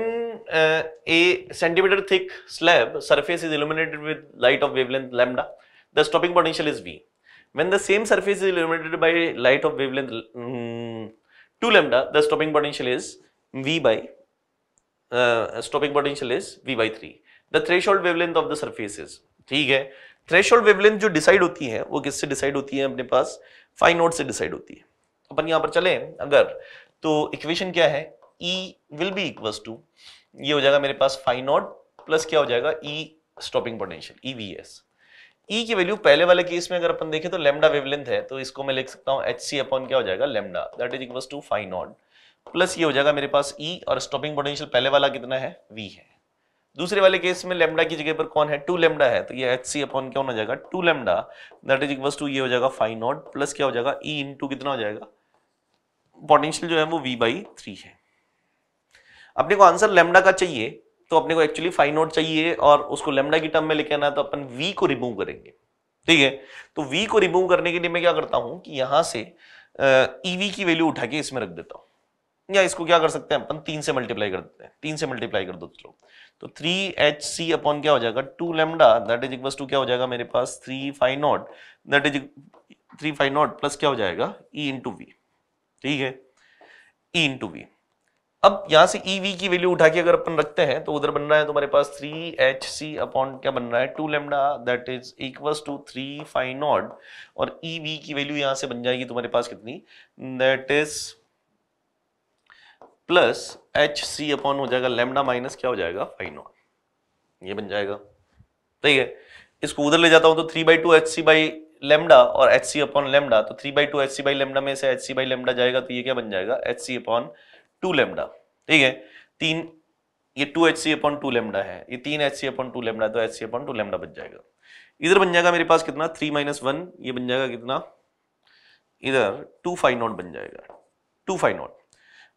uh, a centimeter thick slab surface is illuminated with light of wavelength lambda the stopping potential is v when the same surface is illuminated by light of wavelength um, 2 lambda the stopping potential is V by uh, stopping potential is V by 3. The threshold wavelength of the surface is ठीक है थ्रेशोल्ड वेवलेंथ जो डिसाइड होती है वो किससे डिसाइड होती है अपने पास फाइन नोट से डिसाइड होती है अपन यहाँ पर चले अगर तो इक्वेशन क्या है E will be equals to ये हो जाएगा मेरे पास फाइन नोट प्लस क्या हो जाएगा E stopping potential E V S E की वैल्यू पहले वाले केस में अगर अपन देखें तो लेमडा वेवलेंथ है तो इसको मैं लिख सकता हूं एच सी अपॉन क्या हो जाएगा lambda that is equals to phi naught plus ये हो जाएगा मेरे पास ई e और स्टॉपिंग पोटेंशियल पहले वाला कितना है वी है दूसरे वाले केस में लेमडा की जगह पर कौन है टू लेमडा है तो ये एच सी अपॉन क्या हो जाएगा two lambda that is equals to ये हो जाएगा फाइव नॉट प्लस क्या हो जाएगा ई इन टू कितना हो जाएगा पोटेंशियल जो है वो वी बाई थ्री है अपने को आंसर लेमडा का चाहिए तो अपने को एक्चुअली फाइव नॉट चाहिए और उसको लेमडा की टर्म में लेके आना है तो अपन वी को रिमूव करेंगे ठीक है तो वी को रिमूव करने के लिए मैं क्या करता हूं कि यहां से ईवी e की वैल्यू उठा के इसमें रख देता हूं या इसको क्या कर सकते हैं अपन तीन से मल्टीप्लाई कर देते हैं तीन से मल्टीप्लाई कर दो तो चलो तो थ्री एच सी अपॉन क्या हो जाएगा two lambda that is equal to क्या हो जाएगा मेरे पास three phi naught that is three phi naught plus क्या हो जाएगा ई इंटू वी ठीक है ई इंटू वी अब यहां से ई e वी की वैल्यू उठा के अगर अपन रखते हैं तो उधर बन रहा है तुम्हारे पास थ्री एच सी अपॉन क्या बन रहा है two lambda that is equal to three phi naught और ई e वी की वैल्यू यहां से बन जाएगी तुम्हारे पास कितनी that is plus H C upon हो जाएगा लेमडा माइनस क्या हो जाएगा फाइन नॉट ये बन जाएगा ठीक है इसको उधर ले जाता हूं तो three by two H C by lambda और एच सी अपॉन लेमडा तो three by two H C by lambda में से एच सी बाई लेमडा जाएगा तो ये क्या बन जाएगा एच सी अपॉन टू लेमडा ठीक है तीन ये टू एच सी अपॉन टू लेमडा है ये तीन एच सी अपॉन टू लेमडा तो एच सी अपॉन टू लेमडा बन जाएगा इधर बन जाएगा मेरे पास कितना थ्री माइनस वन ये बन जाएगा कितना इधर टू फाइव नॉट बन जाएगा टू फाइव नॉट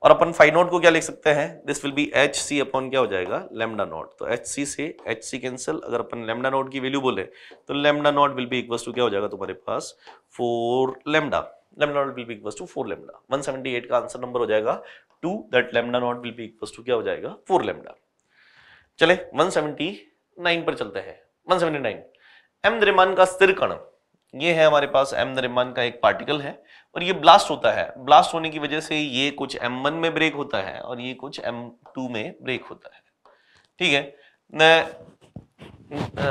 और अपन फाइव नोट को क्या लिख सकते हैं this will be H C upon क्या हो जाएगा लेमडा नॉट तो एच सी से एच सी कैंसिल अगर अपन लेमडा नोट की वैल्यू बोले तो lambda naught will be equal to क्या हो जाएगा तुम्हारे पास four lambda lambda naught will be equal to four lambda one seventy eight का आंसर नंबर हो जाएगा two that lambda naught will be equal to क्या हो जाएगा फोर लेमडा चले वन सेवेंटी नाइन पर चलते हैं वन सेवेंटी नाइन एम द्रिमान का स्थिर कण ये है हमारे पास एम द्रिमान का एक पार्टिकल है और ये ब्लास्ट होता है ब्लास्ट होने की वजह से ये कुछ एम में ब्रेक होता है और ये कुछ एम में ब्रेक होता है ठीक है न,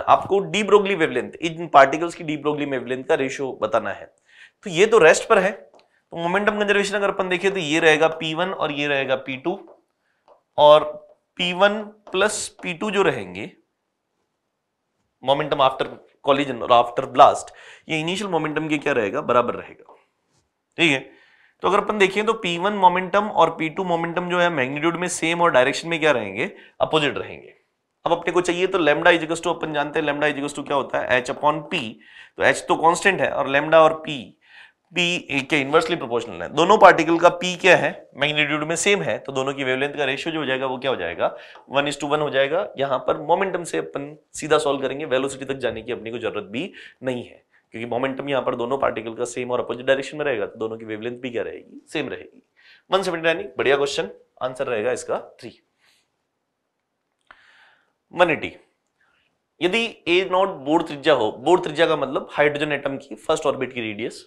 आपको डी ब्रोगली वेवलेंथ इन पार्टिकल्स की डी ब्रोगली वेवलेंथ का रेशियो बताना है तो ये तो रेस्ट पर है तो मोमेंटम कंजर्वेशन अगर अपन देखें तो ये रहेगा P1 और ये रहेगा P2 और P1 प्लस P2 जो रहेंगे मोमेंटम आफ्टर कॉलिजन और आफ्टर ब्लास्ट ये इनिशियल मोमेंटम के क्या रहेगा बराबर रहेगा ठीक है तो अगर अपन देखें तो P1 मोमेंटम और P2 मोमेंटम जो है मैग्नीट्यूड में सेम और डायरेक्शन में क्या रहेंगे अपोजिट रहेंगे अब अपने को चाहिए तो लेमडा इजिकस टू अपन जानते हैं लेमडा इजिकस टू क्या होता है एच अपॉन पी तो एच तो कांस्टेंट है और लेमडा और पी पी के इन्वर्सली प्रोपोर्शनल है दोनों पार्टिकल का पी क्या है मैग्नीट्यूड में सेम है तो दोनों की वेवलेंथ का रेशियो जो हो जाएगा वो क्या हो जाएगा वन इज टू वन हो जाएगा यहाँ पर मोमेंटम से अपन सीधा सॉल्व करेंगे वेलोसिटी तक जाने की अपने को जरूरत भी नहीं है क्योंकि मोमेंटम यहाँ पर दोनों पार्टिकल का सेम और अपोजिट डायरेक्शन में रहेगा तो दोनों की वेवलेंथ भी क्या रहेगी सेम रहेगी वन 179 बढ़िया क्वेश्चन आंसर रहेगा इसका थ्री 180 यदि ए नॉट बोर्ड त्रिज्या हो बोर्ड त्रिज्या का मतलब हाइड्रोजन एटम की फर्स्ट ऑर्बिट की रेडियस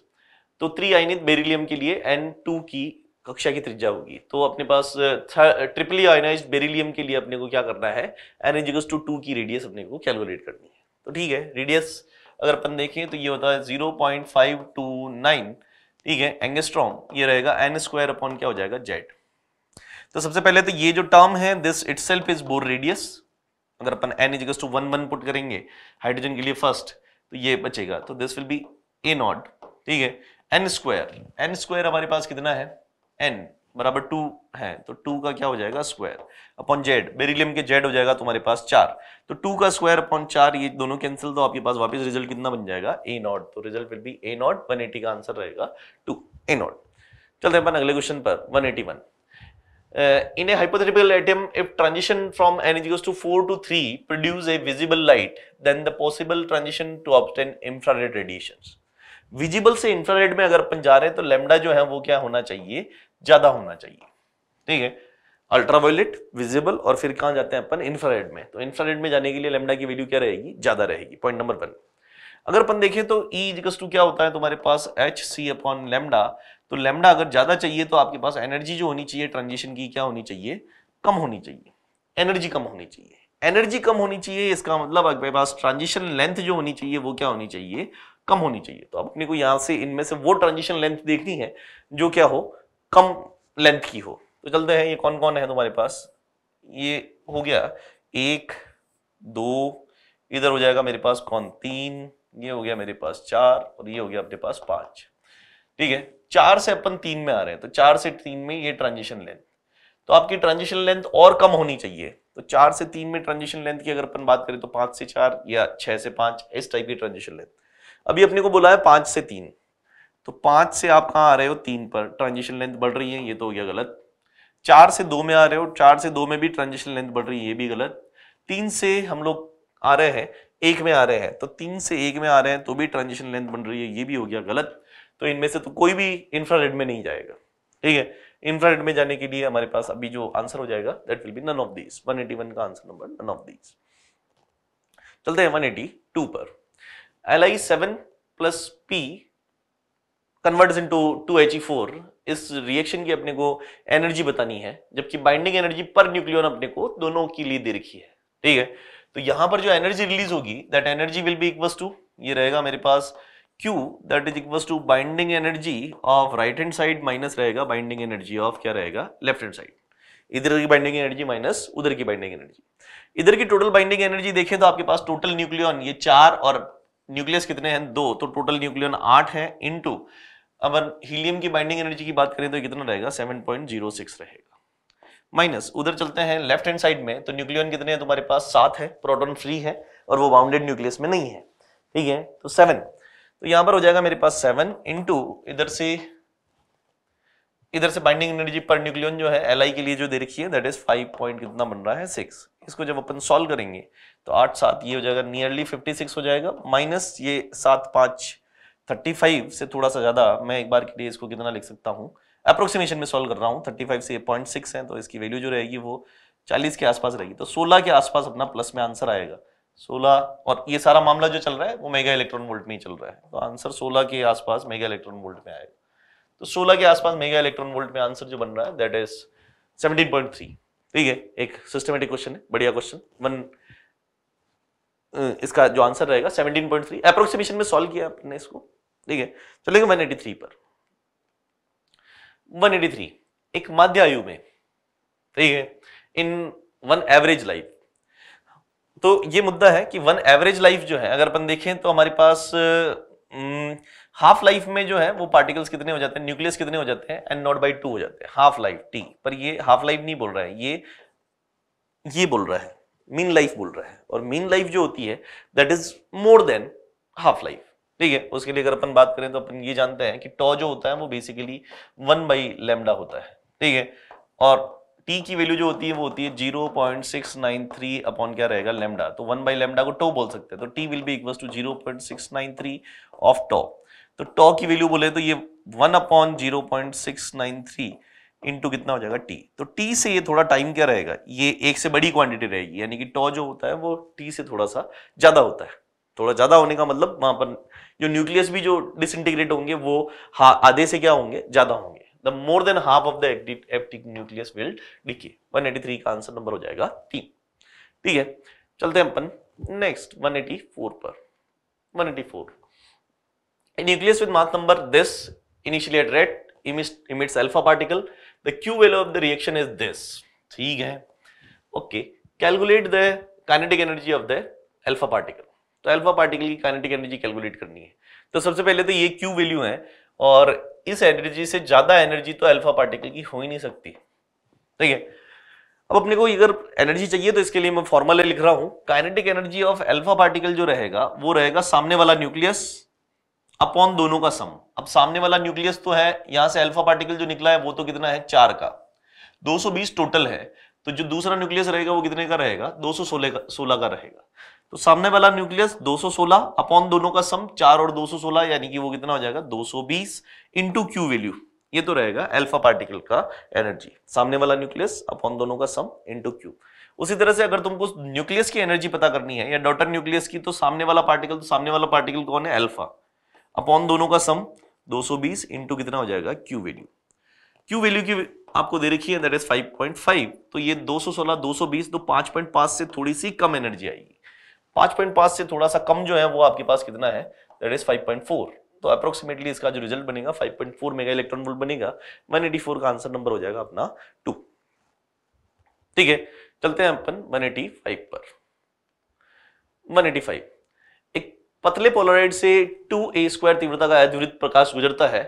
तो थ्री आयनित बेरिलियम के लिए एन टू की कक्षा की त्रिज्या होगी तो अपने पास ट्रिपली आयनाइज बेरिलियम के लिए अपने को क्या करना है एन इजिकल्स टू टू की रेडियस अपने को कैलकुलेट करनी है तो ठीक है रेडियस अगर अपन देखें तो ये होता है zero point five two nine ठीक है एंगस्ट्रॉन्ग ये रहेगा एन स्क्वायर अपॉन क्या हो जाएगा जेड तो सबसे पहले तो ये जो टर्म है this itself is Bohr radius अगर अपन n is to one one put करेंगे हाइड्रोजन के लिए फर्स्ट तो ये बचेगा तो this will be a naught ठीक है एन स्क्वायर एन स्क्वायर हमारे पास कितना है एन बराबर टू है तो टू का क्या हो जाएगा स्क्वायर अपॉन जेड बेरिलियम के जेड हो जाएगा तुम्हारे पास चार तो टू का स्क्वायर अपॉन चार ये दोनों कैंसिल तो आपके पास वापस रिजल्ट कितना बन जाएगा ए नॉट तो रिजल्ट फिर भी ए नॉट वन एटी का आंसर रहेगा टू ए नॉट चलते हैं अपन अगले क्वेश्चन पर one eighty one in a hypothetical atom if transition from n is equals to 4 to 3 produce a visible light then the possible transition to obtain infrared radiations visible से इंफ्रारेड में अगर अपन जा रहे हैं तो लेमडा जो है वो क्या होना चाहिए ज्यादा होना चाहिए ठीक है अल्ट्रावायलेट विजिबल और फिर कहां जाते हैं अपन इंफ्रारेड में तो इंफ्रारेड में जाने के लिए लेमडा की वैल्यू क्या रहेगी ज्यादा रहेगी पॉइंट नंबर वन अगर अपन देखें तो E टू क्या होता है तुम्हारे पास एच सी अपॉन लेमडा तो लेमडा अगर ज्यादा चाहिए तो आपके पास एनर्जी जो होनी चाहिए ट्रांजिशन की क्या होनी चाहिए कम होनी चाहिए एनर्जी कम होनी चाहिए एनर्जी कम होनी चाहिए इसका मतलब आपके पास ट्रांजिशन लेंथ जो होनी चाहिए वो क्या होनी चाहिए कम होनी चाहिए तो अपने को यहां से इनमें से वो ट्रांजिशन लेंथ देखनी है जो क्या हो कम लेंथ की हो तो चलते हैं ये कौन कौन है तुम्हारे पास ये हो गया एक दो इधर हो जाएगा मेरे पास कौन तीन ये हो गया मेरे पास चार और ये हो गया अपने पास पांच ठीक है चार से अपन तीन में आ रहे हैं तो चार से तीन में ये ट्रांजिशन लेंथ तो आपकी ट्रांजिशन लेंथ और कम होनी चाहिए तो चार से तीन में ट्रांजिशन लेंथ की अगर अपन बात करें तो पांच से चार या छह से पांच इस टाइप की ट्रांजिशन लेंथ अभी अपने को बोला है पांच से तीन तो पांच से आप कहाँ आ रहे हो तीन पर ट्रांजिशन लेंथ बढ़ रही है ये तो हो गया गलत चार से दो में आ रहे हो चार से दो में भी ट्रांजिशन लेंथ बढ़ रही है ये भी गलत तीन से हम लोग आ रहे हैं एक में आ रहे हैं तो तीन से एक में आ रहे हैं तो भी ट्रांजिशन लेंथ बन रही है ये भी हो गया गलत तो इनमें से तो कोई भी इंफ्रारेड में नहीं जाएगा ठीक है इंफ्रारेड में जाने के लिए हमारे पास अभी जो आंसर हो जाएगा that will be none of these 181 का answer number none of these चलते हैं 182 पर L I seven plus p converts into 2He4 इस रिएक्शन की अपने को एनर्जी बतानी है जबकि बाइंडिंग एनर्जी पर न्यूक्लियन अपने को दोनों के लिए दे रखी है ठीक है तो यहां पर जो एनर्जी रिलीज होगी that energy will be equal to ये रहेगा मेरे पास Q that is equal to binding energy of right hand side minus रहेगा बाइंडिंग एनर्जी ऑफ क्या रहेगा लेफ्ट हैंड साइड इधर की बाइंडिंग एनर्जी माइनस उधर की बाइंडिंग एनर्जी इधर की टोटल बाइंडिंग एनर्जी देखें तो आपके पास टोटल न्यूक्लियन ये चार और न्यूक्लियस कितने हैं दो तो टोटल न्यूक्लियन आठ है इनटू अब हीलियम की बाइंडिंग एनर्जी की बात करें तो कितना रहेगा 7.06 रहेगा माइनस उधर चलते हैं लेफ्ट हैंड साइड में तो न्यूक्लियन कितने हैं तुम्हारे पास सात है प्रोटोन फ्री है और वो बाउंडेड न्यूक्लियस में नहीं है ठीक है तो सेवन तो यहां पर हो जाएगा मेरे पास सेवन इंटू इधर से इधर से बाइंडिंग एनर्जी पर न्यूक्लियन जो है एल के लिए जो दे रखी है दैट इज फाइव पॉइंट कितना बन रहा है सिक्स इसको जब अपन सॉल्व करेंगे तो आठ सात ये हो जाएगा नियरली फिफ्टी सिक्स हो जाएगा माइनस ये सात पाँच 35 से थोड़ा सा ज़्यादा मैं एक बार के लिए इसको कितना लिख सकता हूँ अप्रोक्सीमेशन में सॉल्व कर रहा हूँ 35 से ये पॉइंट सिक्स है तो इसकी वैल्यू जो रहेगी वो 40 के आसपास रहेगी तो 16 के आसपास अपना प्लस में आंसर आएगा 16 और ये सारा मामला जो चल रहा है वो मेगा इलेक्ट्रॉन वोल्ट में ही चल रहा है तो आंसर सोलह के आसपास मेगा इलेक्ट्रॉन वोल्ट में आएगा तो सोलह के आसपास मेगा इलेक्ट्रॉन वोल्ट में आंसर जो बन रहा है दैट इज 17.3 ठीक है एक सिस्टमेटिक क्वेश्चन है बढ़िया क्वेश्चन वन इसका जो आंसर रहेगा 17.3 अप्रोक्सीमेशन में सॉल्व किया आपने इसको ठीक है एटी तो 183 पर 183 एक मध्य आयु में ठीक है इन वन एवरेज लाइफ तो ये मुद्दा है कि वन एवरेज लाइफ जो है अगर अपन देखें तो हमारे पास हाफ लाइफ में जो है वो पार्टिकल्स कितने हो जाते हैं न्यूक्लियस कितने हो जाते हैं एंड नॉट बाई टू हो जाते हैं हाफ लाइफ टी पर ये हाफ लाइफ नहीं बोल रहा है ये ये बोल रहा है मीन लाइफ बोल रहा है और मीन लाइफ जो होती है that is more than half life ठीक है उसके लिए अगर अपन बात करें तो अपन ये जानते हैं कि टॉ जो होता है वो बेसिकली वन बाई लेमडा होता है ठीक है और टी की वैल्यू जो होती है वो होती है zero point six nine three upon क्या रहेगा लेमडा तो वन बाई लेमडा को टो बोल सकते हैं तो t will be equal to zero point six nine three of tau तो टॉ की वैल्यू बोले तो ये one upon zero point six nine three into कितना हो जाएगा टी तो टी से ये थोड़ा टाइम क्या रहेगा ये एक से बड़ी क्वांटिटी रहेगी यानी कि टॉ जो होता है वो टी से थोड़ा सा ज्यादा होता है थोड़ा ज्यादा होने का मतलब वहां पर जो न्यूक्लियस भी जो डिसइंटीग्रेट होंगे वो आधे से क्या होंगे ज्यादा होंगे the more than half of the active nucleus will decay 183 का आंसर नंबर हो जाएगा तीन ठीक है चलते हैं अपन नेक्स्ट 184 पर 184 eighty nucleus with mass number this initially at red emits, emits alpha particle. The Q value of the reaction is this. ठीक है okay calculate the kinetic energy of the alpha particle तो अल्फा पार्टिकल की काइनेटिक एनर्जी कैलकुलेट करनी है तो सबसे पहले तो ये क्यू वैल्यू है और इस एनर्जी से ज़्यादा एनर्जी तो अल्फा पार्टिकल की हो ही नहीं सकती ठीक है अब अपने को अगर एनर्जी चाहिए तो इसके लिए मैं फॉर्मूले लिख रहा हूं kinetic energy of alpha particle जो रहेगा वो रहेगा सामने वाला न्यूक्लियस अपॉन दोनों का सम अब सामने वाला न्यूक्लियस तो है यहां से अल्फा पार्टिकल जो निकला है वो तो कितना है चार का 220 टोटल है तो जो दूसरा न्यूक्लियस रहेगा वो कितने का रहेगा 216 का 16 का रहेगा तो सामने वाला न्यूक्लियस 216 अपॉन दोनों का सम चार और 216 यानी कि वो कितना हो जाएगा 220 इंटू क्यू वैल्यू ये तो रहेगा एल्फा पार्टिकल का एनर्जी सामने वाला न्यूक्लियस अपॉन दोनों का सम इंटू क्यू उसी तरह से अगर तुमको न्यूक्लियस की एनर्जी पता करनी है या डॉटर न्यूक्लियस की तो सामने वाला पार्टिकल तो सामने वाला पार्टिकल कौन है एल्फा अपॉन दोनों का सम 220 इंटू कितना हो जाएगा क्यू वैल्यू क्यू वैल्यू की आपको दे रखी है दैट इज 5.5 तो ये 216 220 तो पांच से थोड़ी सी कम एनर्जी आएगी पाँच पॉइंट पाँच से थोड़ा सा कम जो है वो आपके पास कितना है that is five point four तो अप्रोक्सीमेटली इसका जो रिजल्ट बनेगा 5.4 मेगा इलेक्ट्रॉन वोल्ट बनेगा 184 का आंसर नंबर हो जाएगा अपना टू ठीक है चलते हैं अपन 185 पर 185 एक पतले पोलराइड से 2a स्क्वायर तीव्रता का अद्वित प्रकाश गुजरता है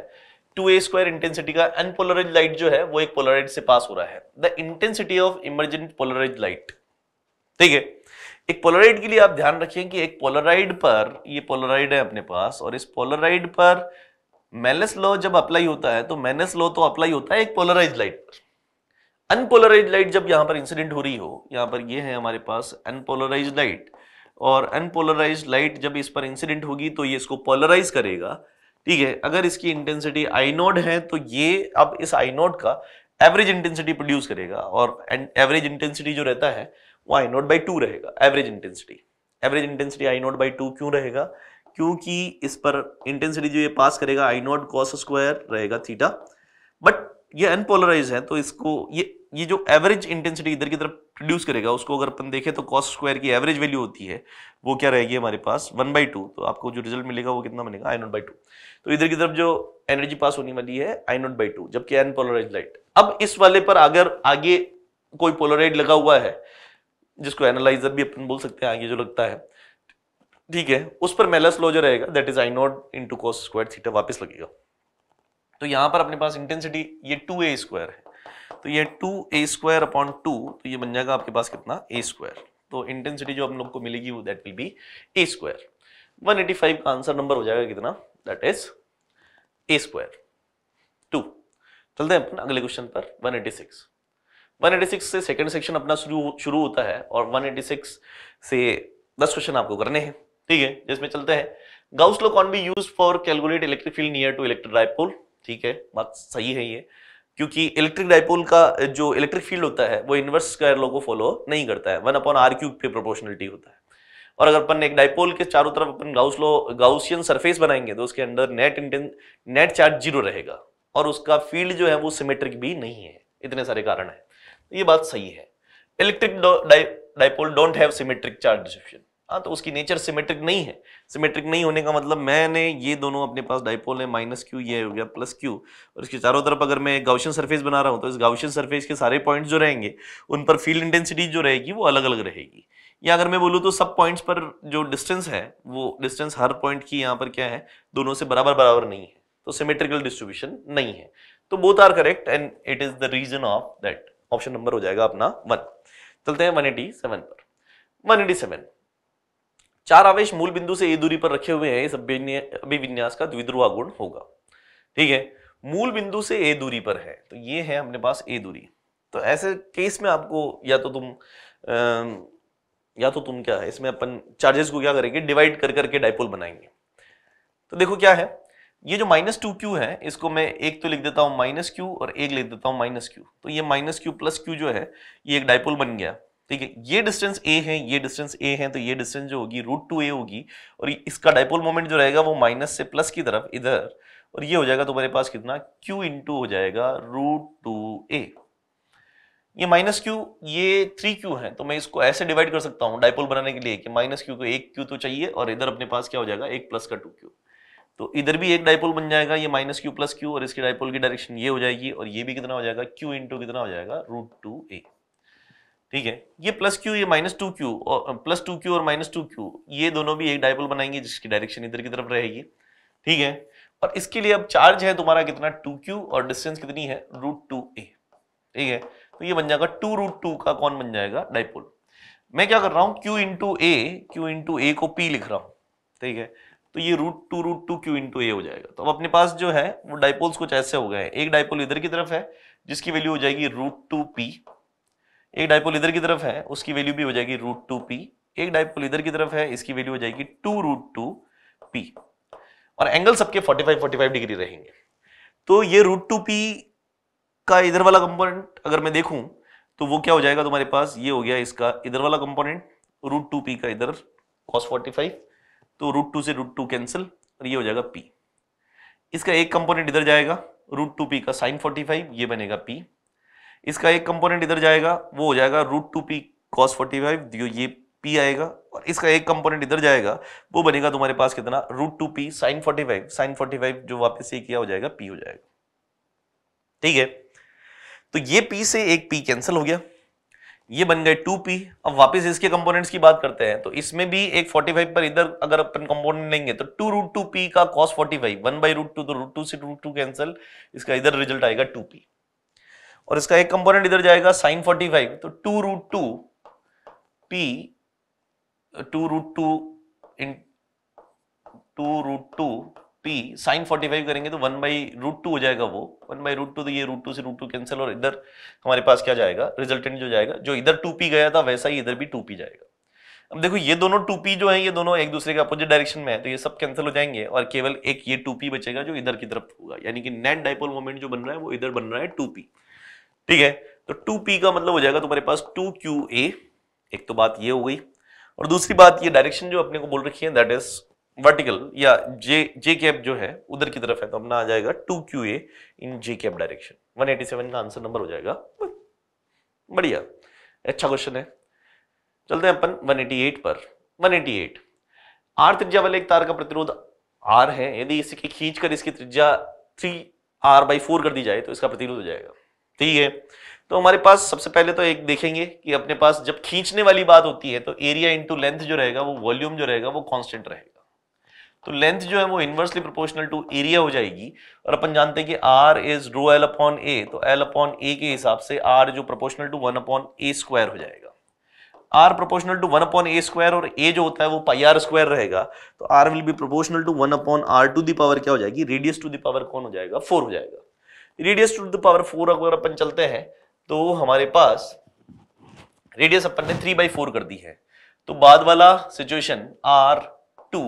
2a स्क्वायर इंटेंसिटी का अनपोलराइज्ड लाइट जो है वो एक पोलराइड से पास हो रहा है the intensity of emergent polarised light ठीक है एक पोलराइड के लिए आप ध्यान रखें कि एक पोलराइड पर ये पोलराइड है अपने पास और इस पोलराइड पर मैनस लॉ जब अप्लाई होता है तो मैनस लॉ तो अप्लाई होता है एक पोलराइज लाइट पर अनपोलराइज लाइट जब यहां पर इंसिडेंट हो रही हो यहां पर ये है हमारे पास अनपोलराइज लाइट और अनपोलराइज लाइट जब इस पर इंसिडेंट होगी तो ये इसको पोलराइज करेगा ठीक है अगर इसकी इंटेंसिटी आई नोड है तो ये अब इस आई नोड का एवरेज इंटेंसिटी प्रोड्यूस करेगा और एवरेज इंटेंसिटी जो रहता है वो आई नोट बाई टू रहेगा average intensity average intensity I naught by two क्यों रहेगा क्योंकि इस पर इंटेंसिटी जो ये पास करेगा आई नोट कॉस स्क्वायर रहेगा थीटा बट ये अनपोलराइज है तो इसको ये ये जो एवरेज इंटेंसिटी इधर की तरफ प्रोड्यूस करेगा उसको अगर अपन देखें तो कॉस स्क्वायर की एवरेज वैल्यू होती है वो क्या रहेगी हमारे पास वन बाई टू तो आपको जो रिजल्ट मिलेगा वो कितना बनेगा आई नोट बाई टू तो इधर की तरफ जो एनर्जी पास होने वाली है आई नोट बाई टू जबकि अनपोलराइज लाइट अब इस वाले पर अगर आगे कोई पोलराइड लगा हुआ है जिसको एनालाइजर भी अपन बोल सकते हैं आगे जो लगता है ठीक है उस पर मेलस लो जो रहेगा that is I naught into cos square theta वापस लगेगा तो यहाँ पर अपने पास इंटेंसिटी ये टू ए स्क्वायर है तो ये two a square upon two तो ये बन जाएगा आपके पास कितना ए स्क्वायर तो इंटेंसिटी जो हम लोग को मिलेगी वो that will be a square one eighty five का आंसर नंबर हो जाएगा कितना that is a square two चलते हैं अपन अगले क्वेश्चन पर वन एटी सिक्स 186 से सेकंड सेक्शन अपना शुरू शुरू होता है और 186 से 10 क्वेश्चन आपको करने हैं ठीक है जिसमें चलते हैं Gauss law can be use for calculate electric field near to electric dipole ठीक है बात सही है ये क्योंकि इलेक्ट्रिक डाइपोल का जो इलेक्ट्रिक फील्ड होता है वो इन्वर्स स्क्वायर लो को फॉलो नहीं करता है वन अपॉन आर क्यूब पे प्रोपोर्शनलिटी होता है और अगर अपन एक डाइपोल के चारों तरफ अपन गाउस लो गाउसियन सरफेस बनाएंगे तो उसके अंदर नेट नेट चार्ज जीरो रहेगा और उसका फील्ड जो है वो सिमेट्रिक भी नहीं है इतने सारे कारण है ये बात सही है electric dipole don't have symmetric charge distribution हाँ तो उसकी नेचर सिमेट्रिक नहीं है सिमेट्रिक नहीं होने का मतलब मैंने ये दोनों अपने पास डाइपोल है माइनस क्यू ये हो गया प्लस क्यू और इसके चारों तरफ अगर मैं गाउशियन सरफेस बना रहा हूँ तो इस गाउशियन सरफेस के सारे पॉइंट्स जो रहेंगे उन पर फील्ड इंटेंसिटी जो रहेगी वो अलग अलग रहेगी या अगर मैं बोलूँ तो सब पॉइंट्स पर जो डिस्टेंस है वो डिस्टेंस हर पॉइंट की यहाँ पर क्या है दोनों से बराबर बराबर नहीं है तो सिमेट्रिकल डिस्ट्रीब्यूशन नहीं है तो both are correct and it is the reason of that option number हो जाएगा अपना वन चलते हैं वन एटी सेवन पर वन एटी सेवन चार आवेश मूल बिंदु से ए दूरी पर रखे हुए हैं इस अभिविन्यास का द्विध्रुवा गुण होगा ठीक है मूल बिंदु से ए दूरी पर है तो ये है अपने पास ए दूरी तो ऐसे केस में आपको या तो तुम आ, या तो तुम क्या है इसमें अपन चार्जेस को क्या करेंगे डिवाइड कर करके डायपोल बनाएंगे तो देखो क्या है ये जो माइनस टू क्यू है इसको मैं एक तो लिख देता हूं माइनस क्यू और एक लिख देता हूं माइनस क्यू तो ये माइनस क्यू प्लस क्यू जो है ये एक डायपोल बन गया ठीक है ये डिस्टेंस ए है ये डिस्टेंस ए है तो ये डिस्टेंस जो होगी रूट टू ए होगी और इसका डायपोल मोमेंट जो रहेगा वो माइनस से प्लस की तरफ इधर और ये हो जाएगा तुम्हारे पास कितना क्यू इंटू हो जाएगा रूट टू ए ये माइनस क्यू ये थ्री क्यू है तो मैं इसको ऐसे डिवाइड कर सकता हूँ डायपोल बनाने के लिए कि माइनस क्यू को एक क्यू तो चाहिए और इधर अपने पास क्या हो जाएगा एक प्लस का टू क्यू तो इधर भी एक डायपोल बन जाएगा ये माइनस क्यू प्लस क्यू और इसके डायपोल की डायरेक्शन ये हो जाएगी और ये भी कितना हो जाएगा क्यू इंटू कितना हो जाएगा रूट टू ए ठीक है ये प्लस क्यू ये माइनस टू क्यू और प्लस टू क्यू और माइनस टू क्यू ये दोनों भी एक डायपोल बनाएंगे जिसकी डायरेक्शन इधर की तरफ रहेगी ठीक है और इसके लिए अब चार्ज है तुम्हारा कितना टू क्यू और डिस्टेंस कितनी है रूट टू ए ठीक है तो ये बन जाएगा टू रूट टू का कौन बन जाएगा डायपोल मैं क्या कर रहा हूँ q into a q into a को पी लिख रहा हूँ ठीक है तो ये root two root two q into a हो जाएगा तो अब अपने पास जो है वो डाइपोल्स कुछ ऐसे हो गए एक डाइपोल इधर की तरफ है जिसकी वैल्यू हो जाएगी रूट टू पी एक डाइपोल इधर की तरफ है उसकी वैल्यू भी हो जाएगी रूट टू पी एक डाइपोल इधर की तरफ है इसकी वैल्यू हो जाएगी टू रूट टू पी और एंगल सबके forty five forty five degree रहेंगे तो ये रूट टू पी का इधर वाला कंपोनेंट अगर मैं देखूं तो वो क्या हो जाएगा तुम्हारे पास ये हो गया इसका इधर वाला कंपोनेंट रूट टू पी का इधर कॉस फाइव तो रूट टू से रूट टू कैंसिल और ये हो जाएगा पी इसका एक कंपोनेंट इधर जाएगा रूट टू पी का साइन फोर्टी फाइव ये बनेगा पी इसका एक कंपोनेंट इधर जाएगा वो हो जाएगा root two p cos forty five ये पी आएगा और इसका एक कंपोनेंट इधर जाएगा वो बनेगा तुम्हारे पास कितना root two p sine forty five sine forty five जो वापस से किया हो जाएगा पी हो जाएगा ठीक है तो ये पी से एक पी कैंसिल हो गया ये बन गए 2p अब वापस इसके कंपोनेंट्स की बात करते हैं तो इसमें भी एक 45 पर इधर अगर अपन कंपोनेंट लेंगे तो टू रूट टू पी का cos 45 five one by root two तो रूट टू से रूट टू कैंसिल इसका इधर रिजल्ट आएगा 2p और इसका एक कंपोनेंट इधर जाएगा साइन 45 तो two root two p two root two into root two p sine forty five करेंगे तो वन बाई रूट टू हो जाएगा वो वन बाई रूट टू तो ये रूट टू से रूट टू कैंसिल और इधर हमारे पास क्या जाएगा रिजल्टेंट जो जाएगा जो इधर टू पी गया था वैसा ही इधर भी टू पी जाएगा अब देखो ये दोनों टू पी जो है ये दोनों एक दूसरे के अपोजिट डायरेक्शन में है तो ये सब कैंसिल हो जाएंगे और केवल एक ये टू पी बचेगा जो इधर की तरफ होगा यानी कि नेट डाइपोल मोमेंट जो बन रहा है वो इधर बन रहा है टू पी ठीक है तो टू पी का मतलब हो जाएगा तुम्हारे पास टू क्यू ए एक तो बात ये हो गई और दूसरी बात ये डायरेक्शन जो अपने को बोल रखी है दैट इज वर्टिकल या जे जे कैप जो है उधर की तरफ है तो अपना आ जाएगा two q a in j cap direction 187 का आंसर नंबर हो जाएगा बढ़िया अच्छा क्वेश्चन है चलते हैं अपन 188 पर 188 आर त्रिज्या वाले एक तार का प्रतिरोध आर है यदि खींच खींचकर इसकी त्रिज्या थ्री आर बाई फोर कर दी जाए तो इसका प्रतिरोध हो जाएगा ठीक है तो हमारे पास सबसे पहले तो एक देखेंगे कि अपने पास जब खींचने वाली बात होती है तो एरिया इंटू लेंथ जो रहेगा वो वॉल्यूम जो रहेगा वो कॉन्स्टेंट रहेगा तो लेंथ जो है वो इनवर्सली प्रोपोर्शनल टू एरिया हो जाएगी और अपन जानते हैं कि r is rho l upon a तो एल अपॉन ए के हिसाब से आर जो proportional to one upon a square हो जाएगा r proportional to one upon a square और ए जो होता है वो पाई आर स्क्वायर रहेगा तो r will be proportional to one upon r to the power क्या हो जाएगी रेडियस टू दावर कौन हो जाएगा फोर हो जाएगा रेडियस टू दावर फोर अगर अपन चलते हैं तो हमारे पास रेडियस अपन ने थ्री बाई फोर कर दी है तो बाद वाला सिचुएशन आर टू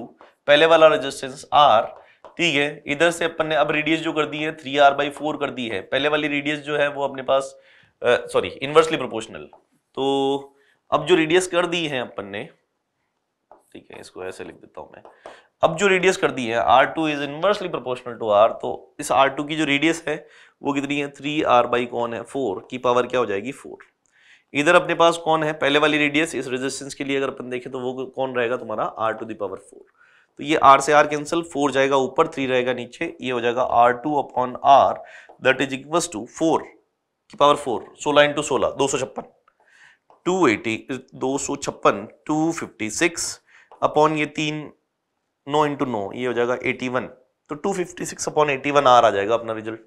पहले वाला रेजिस्टेंस आर ठीक है इधर से अपन ने अब रेडियस जो कर दी है थ्री आर बाई फोर कर दी है पहले वाली रेडियस जो है वो अपने पास सॉरी इनवर्सली प्रोपोर्शनल तो अब जो रेडियस कर दी है अपन ने ठीक है इसको ऐसे लिख देता हूं मैं अब जो रेडियस कर दी है r two is inversely proportional to are तो इस आर टू की जो रेडियस है वो कितनी है थ्री आर बाई कौन है फोर की पावर क्या हो जाएगी फोर इधर अपने पास कौन है पहले वाली रेडियस इस रेजिस्टेंस के लिए अगर अपन देखें तो वो कौन रहेगा तुम्हारा आर टू दावर फोर तो ये आर से आर कैंसिल फोर जाएगा ऊपर थ्री रहेगा नीचे ये हो जाएगा r two upon r that is equal to four की पावर फोर सोलह इंटू सोलह दो सौ छप्पन टू एटी दो सौ छप्पन टू फिफ्टी सिक्स अपॉन ये तीन नौ इंटू नौ ये हो जाएगा एटी वन तो two fifty six upon eighty one r आ जाएगा अपना रिजल्ट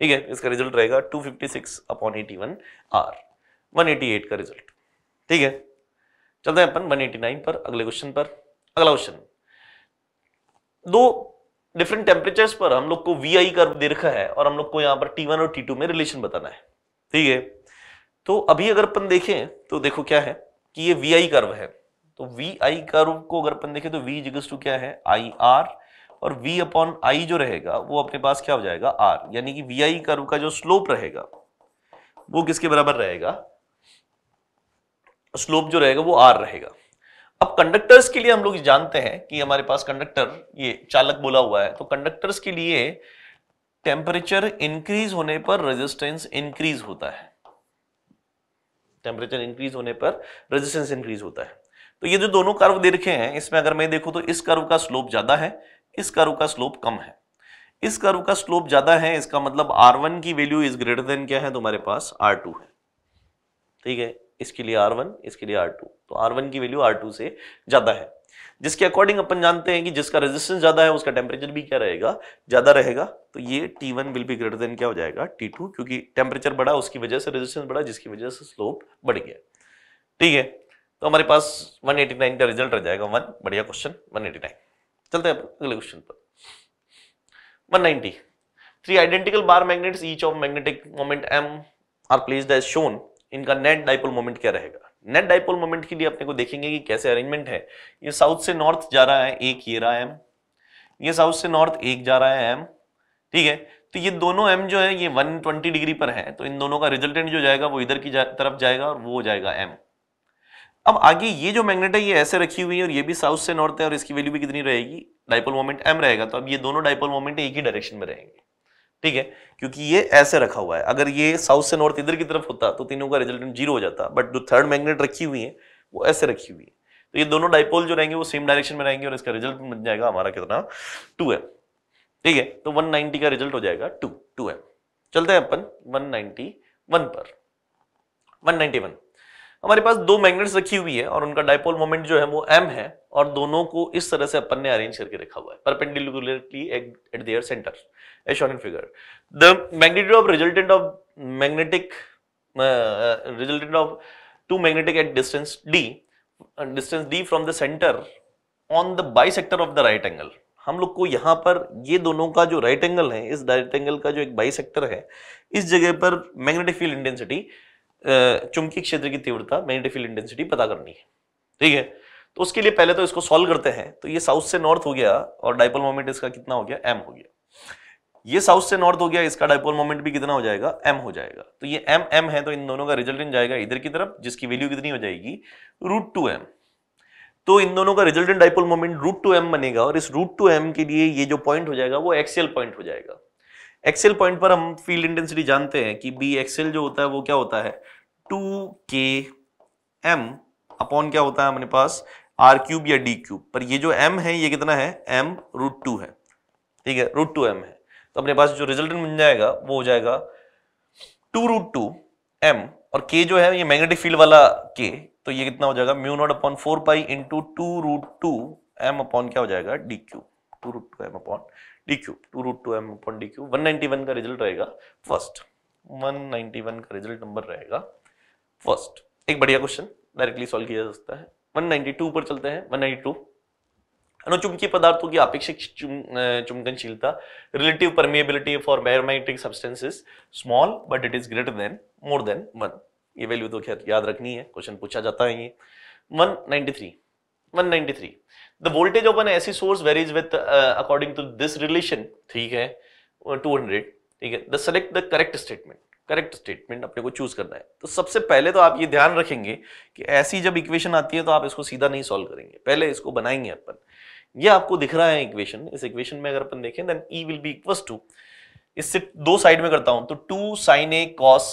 ठीक है इसका रिजल्ट रहेगा two fifty six upon eighty one r one eighty eight का रिजल्ट ठीक है चलते हैं अपन वन एटी नाइन पर अगले क्वेश्चन पर अगला क्वेश्चन दो डिफरेंट टेम्परेचर पर हम लोग को वी आई कर दे रखा है और हम लोग को यहां पर टी वन और टी टू में रिलेशन बताना है ठीक है तो अभी अगर अपन देखें तो देखो क्या है कि ये वी आई कर्व है तो वी आई कर्व को अगर अपन देखें तो वी जिगस टू क्या है आई आर और वी अपॉन आई जो रहेगा वो अपने पास क्या हो जाएगा आर यानी कि वी आई कर्व का जो स्लोप रहेगा वो किसके बराबर रहेगा स्लोप जो रहेगा वो आर रहेगा अब कंडक्टर्स के लिए हम लोग जानते हैं कि हमारे पास कंडक्टर ये चालक बोला हुआ है तो कंडक्टर्स के लिए टेम्परेचर इंक्रीज होने पर रेजिस्टेंस इंक्रीज होता है टेम्परेचर इंक्रीज होने पर रेजिस्टेंस इंक्रीज होता है तो ये जो दोनों कर्व दे रखे हैं इसमें अगर मैं देखूं तो इस कर्व का स्लोप ज्यादा है इस कर्व का स्लोप कम है इस कर्व का स्लोप ज्यादा है इसका मतलब R1 की वैल्यू इज ग्रेटर देन क्या है तुम्हारे तो पास R2 है ठीक है इसके लिए आर वन इसके लिए आर टू तो आर वन की वैल्यू आर टू से ज़्यादा है जिसके अकॉर्डिंग अपन जानते हैं कि जिसका रेजिस्टेंस ज़्यादा है उसका टेम्परेचर भी क्या रहेगा ज़्यादा रहेगा तो ये T one will be greater than क्या हो जाएगा टी टू क्योंकि टेम्परेचर बढ़ा उसकी वजह से रेजिस्टेंस बढ़ा जिसकी वजह से स्लोप बढ़ गया ठीक है तो हमारे पास 189 का रिजल्ट रह जाएगा वन बढ़िया क्वेश्चन 189 चलते हैं अगले क्वेश्चन पर 190 three identical bar magnets each of magnetic moment M are placed as shown इनका नेट डाइपोल मोमेंट क्या रहेगा नेट डाइपोल मोमेंट के लिए अपने को देखेंगे कि कैसे अरेंजमेंट है ये साउथ से नॉर्थ जा रहा है एक ये रहा एम ये साउथ से नॉर्थ एक जा रहा है एम ठीक है तो ये दोनों एम जो है ये 120 डिग्री पर है तो इन दोनों का रिजल्टेंट जो जाएगा वो इधर की जा, तरफ जाएगा और वो हो जाएगा एम अब आगे ये जो मैग्नेट है ये ऐसे रखी हुई है और ये भी साउथ से नॉर्थ है और इसकी वैल्यू भी कितनी रहेगी डाइपोल मोमेंट एम रहेगा तो अब ये दोनों डाइपोल मोमेंट एक ही डायरेक्शन में रहेंगे ठीक है क्योंकि ये ऐसे रखा हुआ है अगर ये साउथ से नॉर्थ इधर की तरफ होता तो तीनों का रिजल्टेंट जीरो हो जाता बट जो थर्ड मैग्नेट रखी हुई है वो ऐसे रखी हुई है तो ये दोनों डाइपोल जो रहेंगे वो सेम डायरेक्शन में रहेंगे और इसका रिजल्ट बन जाएगा हमारा कितना टू है ठीक है तो 190 का रिजल्ट हो जाएगा टू टू है चलते हैं अपन 191 पर 191 हमारे पास दो मैग्नेट्स रखी हुई है और उनका डायपोल मोमेंट जो है वो एम है और दोनों को इस तरह से अपन ने अरेंज करके रखा हुआ है perpendicularly at their centre as figure the magnitude of resultant of magnetic resultant of two magnetic at distance d distance d from the centre on the bisector of the right angle हम लोग को यहाँ पर ये दोनों का जो राइट एंगल है इस राइट एंगल का जो एक बाई सेक्टर है इस जगह पर मैग्नेटिक फील्ड इंटेंसिटी चुंबकीय क्षेत्र की तीव्रता मैग्नेटिक फील्ड इंटेंसिटी पता करनी है ठीक है तो उसके लिए पहले तो इसको सॉल्व करते हैं तो ये साउथ से नॉर्थ हो गया और डाइपोल मोमेंट इसका कितना हो गया एम हो गया ये साउथ से नॉर्थ हो गया इसका डाइपोल मोमेंट भी कितना हो जाएगा एम हो जाएगा तो ये एम एम है तो इन दोनों का रिजल्टेंट जाएगा इधर की तरफ जिसकी वैल्यू कितनी हो जाएगी रूट टू एम तो इन दोनों का resultant dipole moment root two m बनेगा और इस रूट टू एम के लिए ये जो पॉइंट हो जाएगा वो एक्सियल पॉइंट हो जाएगा एक्सेल पॉइंट पर हम फील्ड इंटेंसिटी जानते हैं कि बी एक्सेल जो होता है वो क्या होता है टू के एम अपॉन क्या होता है हमारे पास आर क्यूब या डी क्यूब पर ये जो एम है ये कितना है एम रूट टू है ठीक है रूट टू एम है तो अपने पास जो रिजल्ट बन जाएगा वो हो जाएगा टू रूट टू एम और के जो है ये मैग्नेटिक फील्ड वाला के तो ये कितना हो जाएगा mu naught upon four pi into two root two m upon क्या हो जाएगा d cube two root two m upon d cube two root two m upon d cube one ninety one का रिजल्ट रहेगा फर्स्ट वन नाइनटी वन का रिजल्ट नंबर रहेगा फर्स्ट एक बढ़िया क्वेश्चन डायरेक्टली सॉल्व किया जा सकता है वन नाइनटी टू पर चलते हैं वन नाइनटी टू अनुचुंबकीय पदार्थों की अपेक्षित चुंबकनशीलता relative permeability for paramagnetic substances small but it is greater than more than one ये वैल्यू तो याद रखनी है क्वेश्चन पूछा जाता है ये one ninety three one ninety three the voltage of an AC source varies with according to this relation ठीक है टू uh, हंड्रेड ठीक है the select the correct statement correct statement अपने को चूज करना है तो सबसे पहले तो आप ये ध्यान रखेंगे कि ऐसी जब इक्वेशन आती है तो आप इसको सीधा नहीं सॉल्व करेंगे पहले इसको बनाएंगे अपन ये आपको दिख रहा है इक्वेशन इस इक्वेशन में अगर अपन देखें then E will be equal to इससे दो साइड में करता हूं तो two sine A cos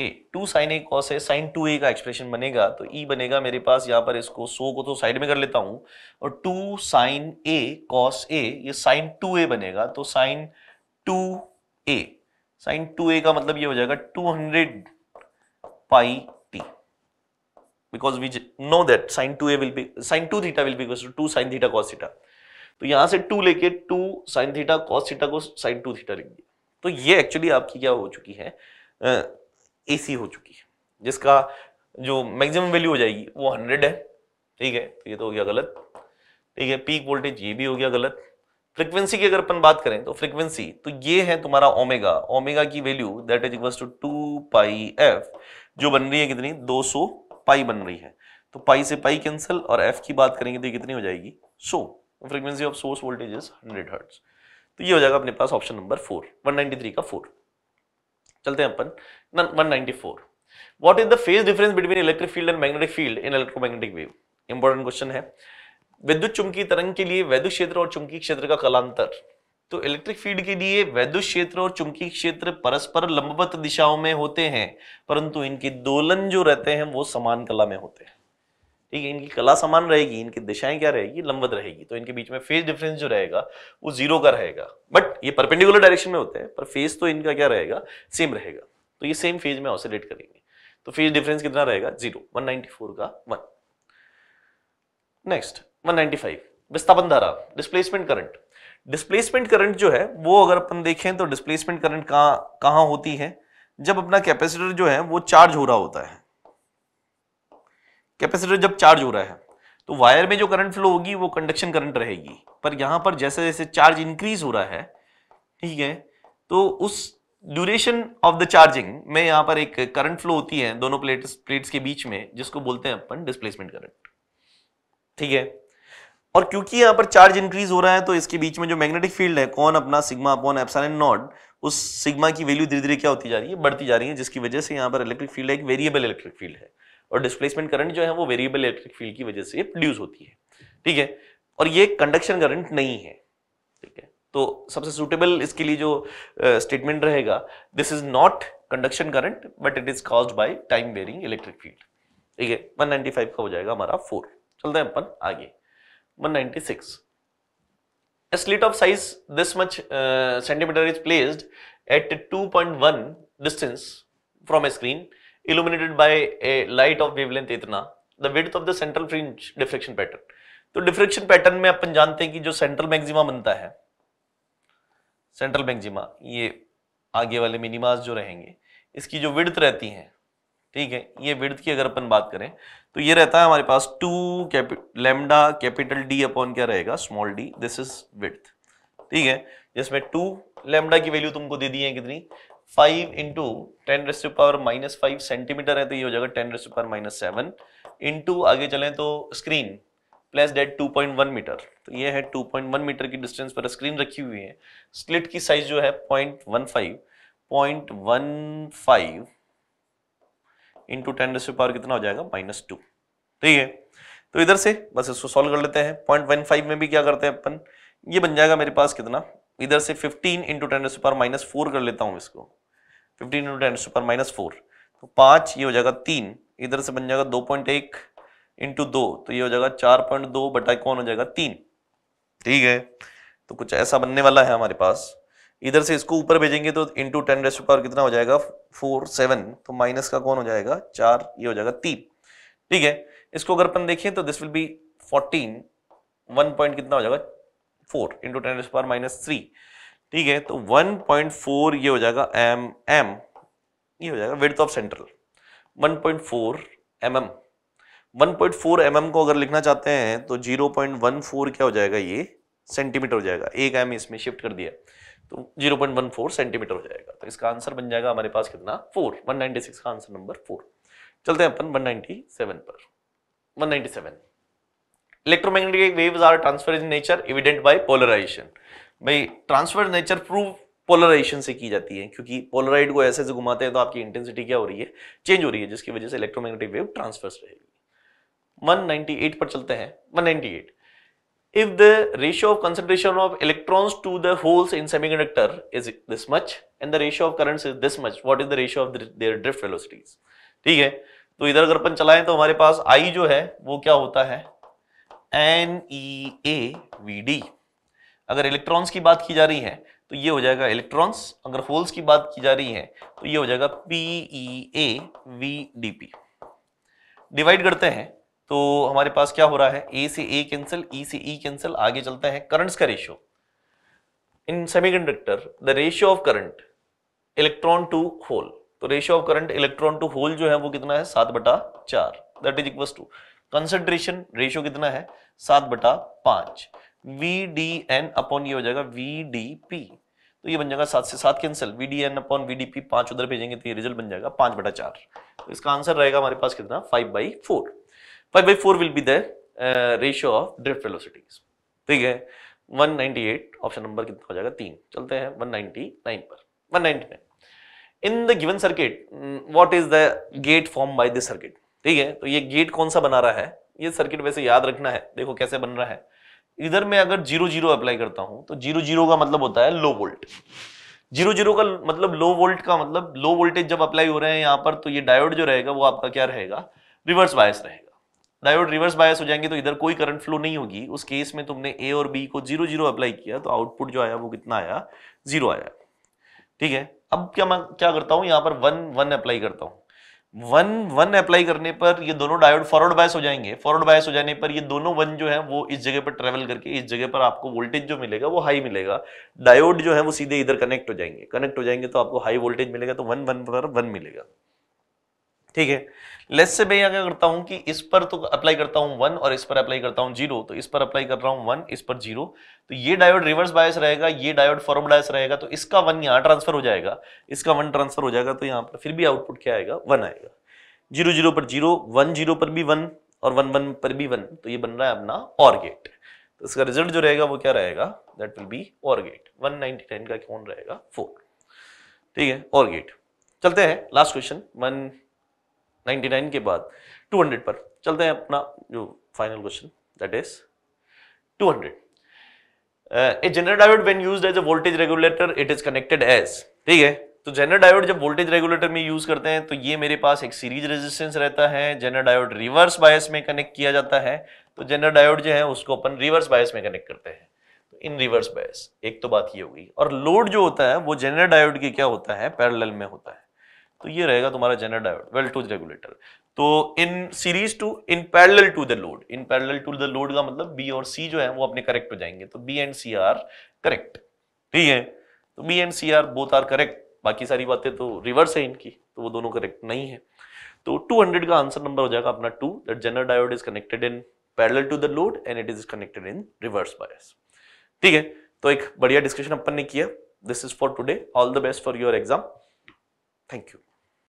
A two sine A cos है साइन टू ए का एक्सप्रेशन बनेगा तो ई e बनेगा मेरे पास यहाँ पर इसको सो को तो साइड में कर लेता हूँ और two sine A cos A ये साइन टू ए बनेगा तो sine two A sine two A का मतलब ये हो जाएगा two hundred pi T because we know that sine two A will be sine two theta will be two sine theta cos theta तो यहां से टू लेके two sine theta cos theta को साइन टू थीटा लिख दिया तो ये एक्चुअली आपकी क्या हो चुकी है एसी हो चुकी है जिसका जो मैक्सिमम वैल्यू हो जाएगी वो हंड्रेड है ठीक है तो ये तो हो गया गलत ठीक है पीक वोल्टेज ये भी हो गया गलत फ्रीक्वेंसी की अगर अपन बात करें तो फ्रीक्वेंसी तो ये है तुम्हारा ओमेगा ओमेगा की value that is equal to two pi F जो बन रही है कितनी 200 पाई बन रही है तो पाई से पाई कैंसिल और एफ की बात करेंगे तो ये कितनी हो जाएगी so frequency of source voltage is hundred hertz तो ये हो जाएगा अपने पास option number four one ninety three का फोर चलते हैं अपन 194 what is the phase difference between electric field and magnetic field in electromagnetic wave important question है विद्युत चुंबकीय तरंग के लिए वैद्युत क्षेत्र और चुंबकीय क्षेत्र का कलांतर तो इलेक्ट्रिक फील्ड के लिए वैद्युत क्षेत्र और चुंबकीय क्षेत्र परस्पर लंबवत दिशाओं में होते हैं परंतु इनके दोलन जो रहते हैं वो समान कला में होते हैं ठीक है इनकी कला समान रहेगी इनकी दिशाएं क्या रहेगी लंबवत रहेगी तो इनके बीच में फेज डिफरेंस जो रहेगा वो जीरो का रहेगा बट ये परपेंडिकुलर डायरेक्शन में होते हैं पर फेज तो इनका क्या रहेगा सेम रहेगा तो ये सेम फेज में ऑसिलेट करेंगे तो फेज डिफरेंस कितना रहेगा जीरो वन का वन नेक्स्ट फाइव विस्थापन धारा डिस्प्लेसमेंट करंट डिस्प्लेसमेंट करंट जो है वो अगर अपन देखें तो डिस्प्लेसमेंट करंट कहाँ कहाँ होती है जब अपना कैपेसिटर जो है वो चार्ज हो रहा होता है कैपेसिटर जब चार्ज हो रहा है तो वायर में जो करंट फ्लो होगी वो कंडक्शन करंट रहेगी पर यहाँ पर जैसे जैसे चार्ज इंक्रीज हो रहा है ठीक है तो उस ड्यूरेशन ऑफ द चार्जिंग में यहाँ पर एक करंट फ्लो होती है दोनों प्लेट प्लेट्स के बीच में जिसको बोलते हैं अपन डिस्प्लेसमेंट करंट ठीक है और क्योंकि यहाँ पर चार्ज इंक्रीज हो रहा है तो इसके बीच में जो मैग्नेटिक फील्ड है कौन अपना सिग्मा अपॉन एप्साइन नॉट उस सिग्मा की वैल्यू धीरे धीरे क्या होती जा रही है बढ़ती जा रही है जिसकी वजह से यहाँ पर इलेक्ट्रिक फील्ड एक वेरिएबल इलेक्ट्रिक फील्ड है और डिस्प्लेसमेंट करंट जो है वो वेरिएबल इलेक्ट्रिक फील्ड की वजह से प्रोड्यूस होती है ठीक है और ये कंडक्शन करंट नहीं है ठीक है तो सबसे सुटेबल इसके लिए जो स्टेटमेंट uh, रहेगा this is not conduction current but it is caused by time varying electric field ठीक है 195 का हो जाएगा हमारा फोर चलते हैं अपन आगे 196 A slit of size this much uh, centimeter is placed 2.1 distance from a screen illuminated by a light of wavelength itna the width of the central fringe diffraction pattern तो diffraction pattern में अपन जानते हैं कि जो central maxima बनता है central maxima ये आगे वाले मिनिमास जो रहेंगे इसकी जो विड्थ रहती है ठीक है ये विड्थ की अगर अपन बात करें तो ये रहता है हमारे पास two lambda capital D upon क्या रहेगा small D this is width ठीक है जिसमें टू लेमडा की वैल्यू तुमको दे दी है कितनी five into ten raised power minus five centimetre है तो ये हो जाएगा ten raised power minus seven into आगे चलें तो स्क्रीन प्लस डेट 2.1 मीटर तो ये है 2.1 मीटर की डिस्टेंस पर स्क्रीन रखी हुई है स्लिट की साइज जो है 0.15 0.15 इंटू टेन रेस्ट पावर कितना हो जाएगा माइनस टू ठीक है तो इधर से बस इसको सॉल्व कर लेते हैं पॉइंट वन फाइव में भी क्या करते हैं अपन ये बन जाएगा मेरे पास कितना इधर से 15 into ten raised power minus four कर लेता हूँ इसको फिफ्टीन इंटू टेन पर माइनस फोर तो पाँच ये हो जाएगा तीन इधर से बन जाएगा दो पॉइंट एक इंटू दो तो ये हो जाएगा चार पॉइंट दो बटा कौन हो जाएगा तीन ठीक है तो कुछ ऐसा बनने वाला है हमारे पास इधर से इसको ऊपर भेजेंगे तो इंटू टेन रेस्ट पावर कितना हो जाएगा फोर सेवन तो माइनस का कौन हो जाएगा चार ये हो जाएगा तीन ठीक है इसको अगर अपन देखें तो this will be fourteen one point कितना हो जाएगा four into ten raised power minus three ठीक है तो 1.4 ये हो जाएगा एम एम ये हो जाएगा width of central 1.4 point mm 1.4 mm को अगर लिखना चाहते हैं तो 0.14 क्या हो जाएगा ये सेंटीमीटर हो जाएगा एक एम इसमें शिफ्ट कर दिया तो 0.14 सेंटीमीटर हो जाएगा तो इसका आंसर बन जाएगा हमारे पास कितना 4 196 का आंसर नंबर 4 चलते हैं अपन 197 पर 197 electromagnetic waves are transverse in nature evident by polarisation भाई ट्रांसफर नेचर प्रूव पोलराइजेशन से की जाती है क्योंकि पोलराइड को ऐसे से घुमाते हैं तो आपकी इंटेंसिटी क्या हो रही है चेंज हो रही है जिसकी वजह से इलेक्ट्रोमैग्नेटिक वेव ट्रांसफर्स रहेगी 198 पर चलते हैं 198 if the ratio of concentration of electrons to the holes in semiconductor is this much and the ratio of currents is this much what is the ratio of their drift velocities ठीक है तो इधर अगर अपन चलाएं तो हमारे पास आई जो है वो क्या होता है N E A V D अगर इलेक्ट्रॉन्स की बात की जा रही है तो ये हो जाएगा इलेक्ट्रॉन्स अगर होल्स की बात की जा रही है तो ये हो जाएगा P A V D P divide करते हैं तो हमारे पास क्या हो रहा है ए से ए कैंसिल ई से ई e कैंसिल आगे चलता है करंट्स का ratio in semiconductor the ratio of current electron to hole तो ratio of current electron to hole जो है वो कितना है सात बटा चार that is equal to concentration ratio कितना है सात बटा पांच वी डी एन अपॉन ये हो जाएगा वी डी पी तो ये बन जाएगा सात से सात cancel V D N upon V D P पांच उधर भेजेंगे तो ये रिजल्ट बन जाएगा पांच बटा चार तो इसका आंसर रहेगा हमारे पास कितना five by four five by four will be the ratio of drift velocities ठीक है 198 ऑप्शन नंबर कितना हो जाएगा तीन चलते हैं 199 पर 199 in the given circuit what is the gate form by this circuit ठीक है तो ये गेट कौन सा बना रहा है ये सर्किट वैसे याद रखना है देखो कैसे बन रहा है इधर मैं अगर जीरो जीरो अप्लाई करता हूं तो जीरो जीरो का मतलब होता है लो वोल्ट जीरो जीरो का मतलब लो वोल्ट का मतलब लो वोल्टेज जब अप्लाई हो रहे हैं यहां पर तो ये डायोड जो रहेगा वो आपका क्या रहेगा रिवर्स बायस रहेगा डायोड रिवर्स बायस हो जाएंगे तो इधर कोई करंट फ्लो नहीं होगी उस केस में तुमने ए और बी को जीरो जीरो अप्लाई किया तो आउटपुट जो आया वो कितना आया जीरो आया ठीक है अब क्या मैं क्या करता हूं यहां पर वन वन अप्लाई करता हूँ वन वन अप्लाई करने पर ये दोनों डायोड फॉरवर्ड बायस हो जाएंगे फॉरवर्ड बायस हो जाने पर ये दोनों वन जो है वो इस जगह पर ट्रेवल करके इस जगह पर आपको वोल्टेज जो मिलेगा वो हाई मिलेगा डायोड जो है वो सीधे इधर कनेक्ट हो जाएंगे कनेक्ट हो जाएंगे तो आपको हाई वोल्टेज मिलेगा तो वन वन पर वन मिलेगा ठीक है लेस से मैं क्या करता हूँ कि इस पर तो अप्लाई करता हूँ वन और इस पर अप्लाई करता हूँ जीरो तो इस पर अप्लाई कर रहा हूं वन इस पर जीरो तो ये डायोड रिवर्स बायस रहेगा ये डायोड फॉर्म बायस रहेगा तो इसका वन यहाँ ट्रांसफर हो जाएगा इसका वन ट्रांसफर हो जाएगा तो यहां पर फिर भी आउटपुट क्या आएगा वन आएगा जीरो जीरो पर जीरो वन जीरो पर भी वन और वन वन पर भी वन तो ये बन रहा है अपना और गेट तो इसका रिजल्ट जो रहेगा वो क्या रहेगा that will be OR gate 199 का कौन रहेगा फोर ठीक है और गेट चलते हैं लास्ट क्वेश्चन वन 99 के बाद 200 पर चलते हैं अपना जो final question that is 200 a Zener diode when used as a voltage regulator it is connected as ठीक है तो जनरल डायोड जब वोल्टेज रेगुलेटर में यूज करते हैं तो ये मेरे पास एक सीरीज रेजिस्टेंस रहता है जनरल डायोड रिवर्स बायस में कनेक्ट किया जाता है तो जनरल डायोड जो है उसको अपन रिवर्स बायस में कनेक्ट करते हैं तो इन रिवर्स बायस एक तो बात ये होगी और लोड जो होता है वो जनरल डायोड के क्या होता है पैरेलल में होता है तो ये रहेगा तुम्हारा Zener diode well to regulator तो in series two in parallel to the load in parallel to the load का मतलब बी और सी जो है वो अपने करेक्ट हो जाएंगे तो B and C are correct ठीक है तो B and C are both are correct बाकी सारी बातें तो रिवर्स है इनकी तो वो दोनों करेक्ट नहीं है तो 200 का आंसर नंबर हो जाएगा अपना two that Zener diode is connected in parallel to the load and it is connected in reverse bias ठीक है तो एक बढ़िया डिस्कशन अपन ने किया this is for today all the best for your exam thank you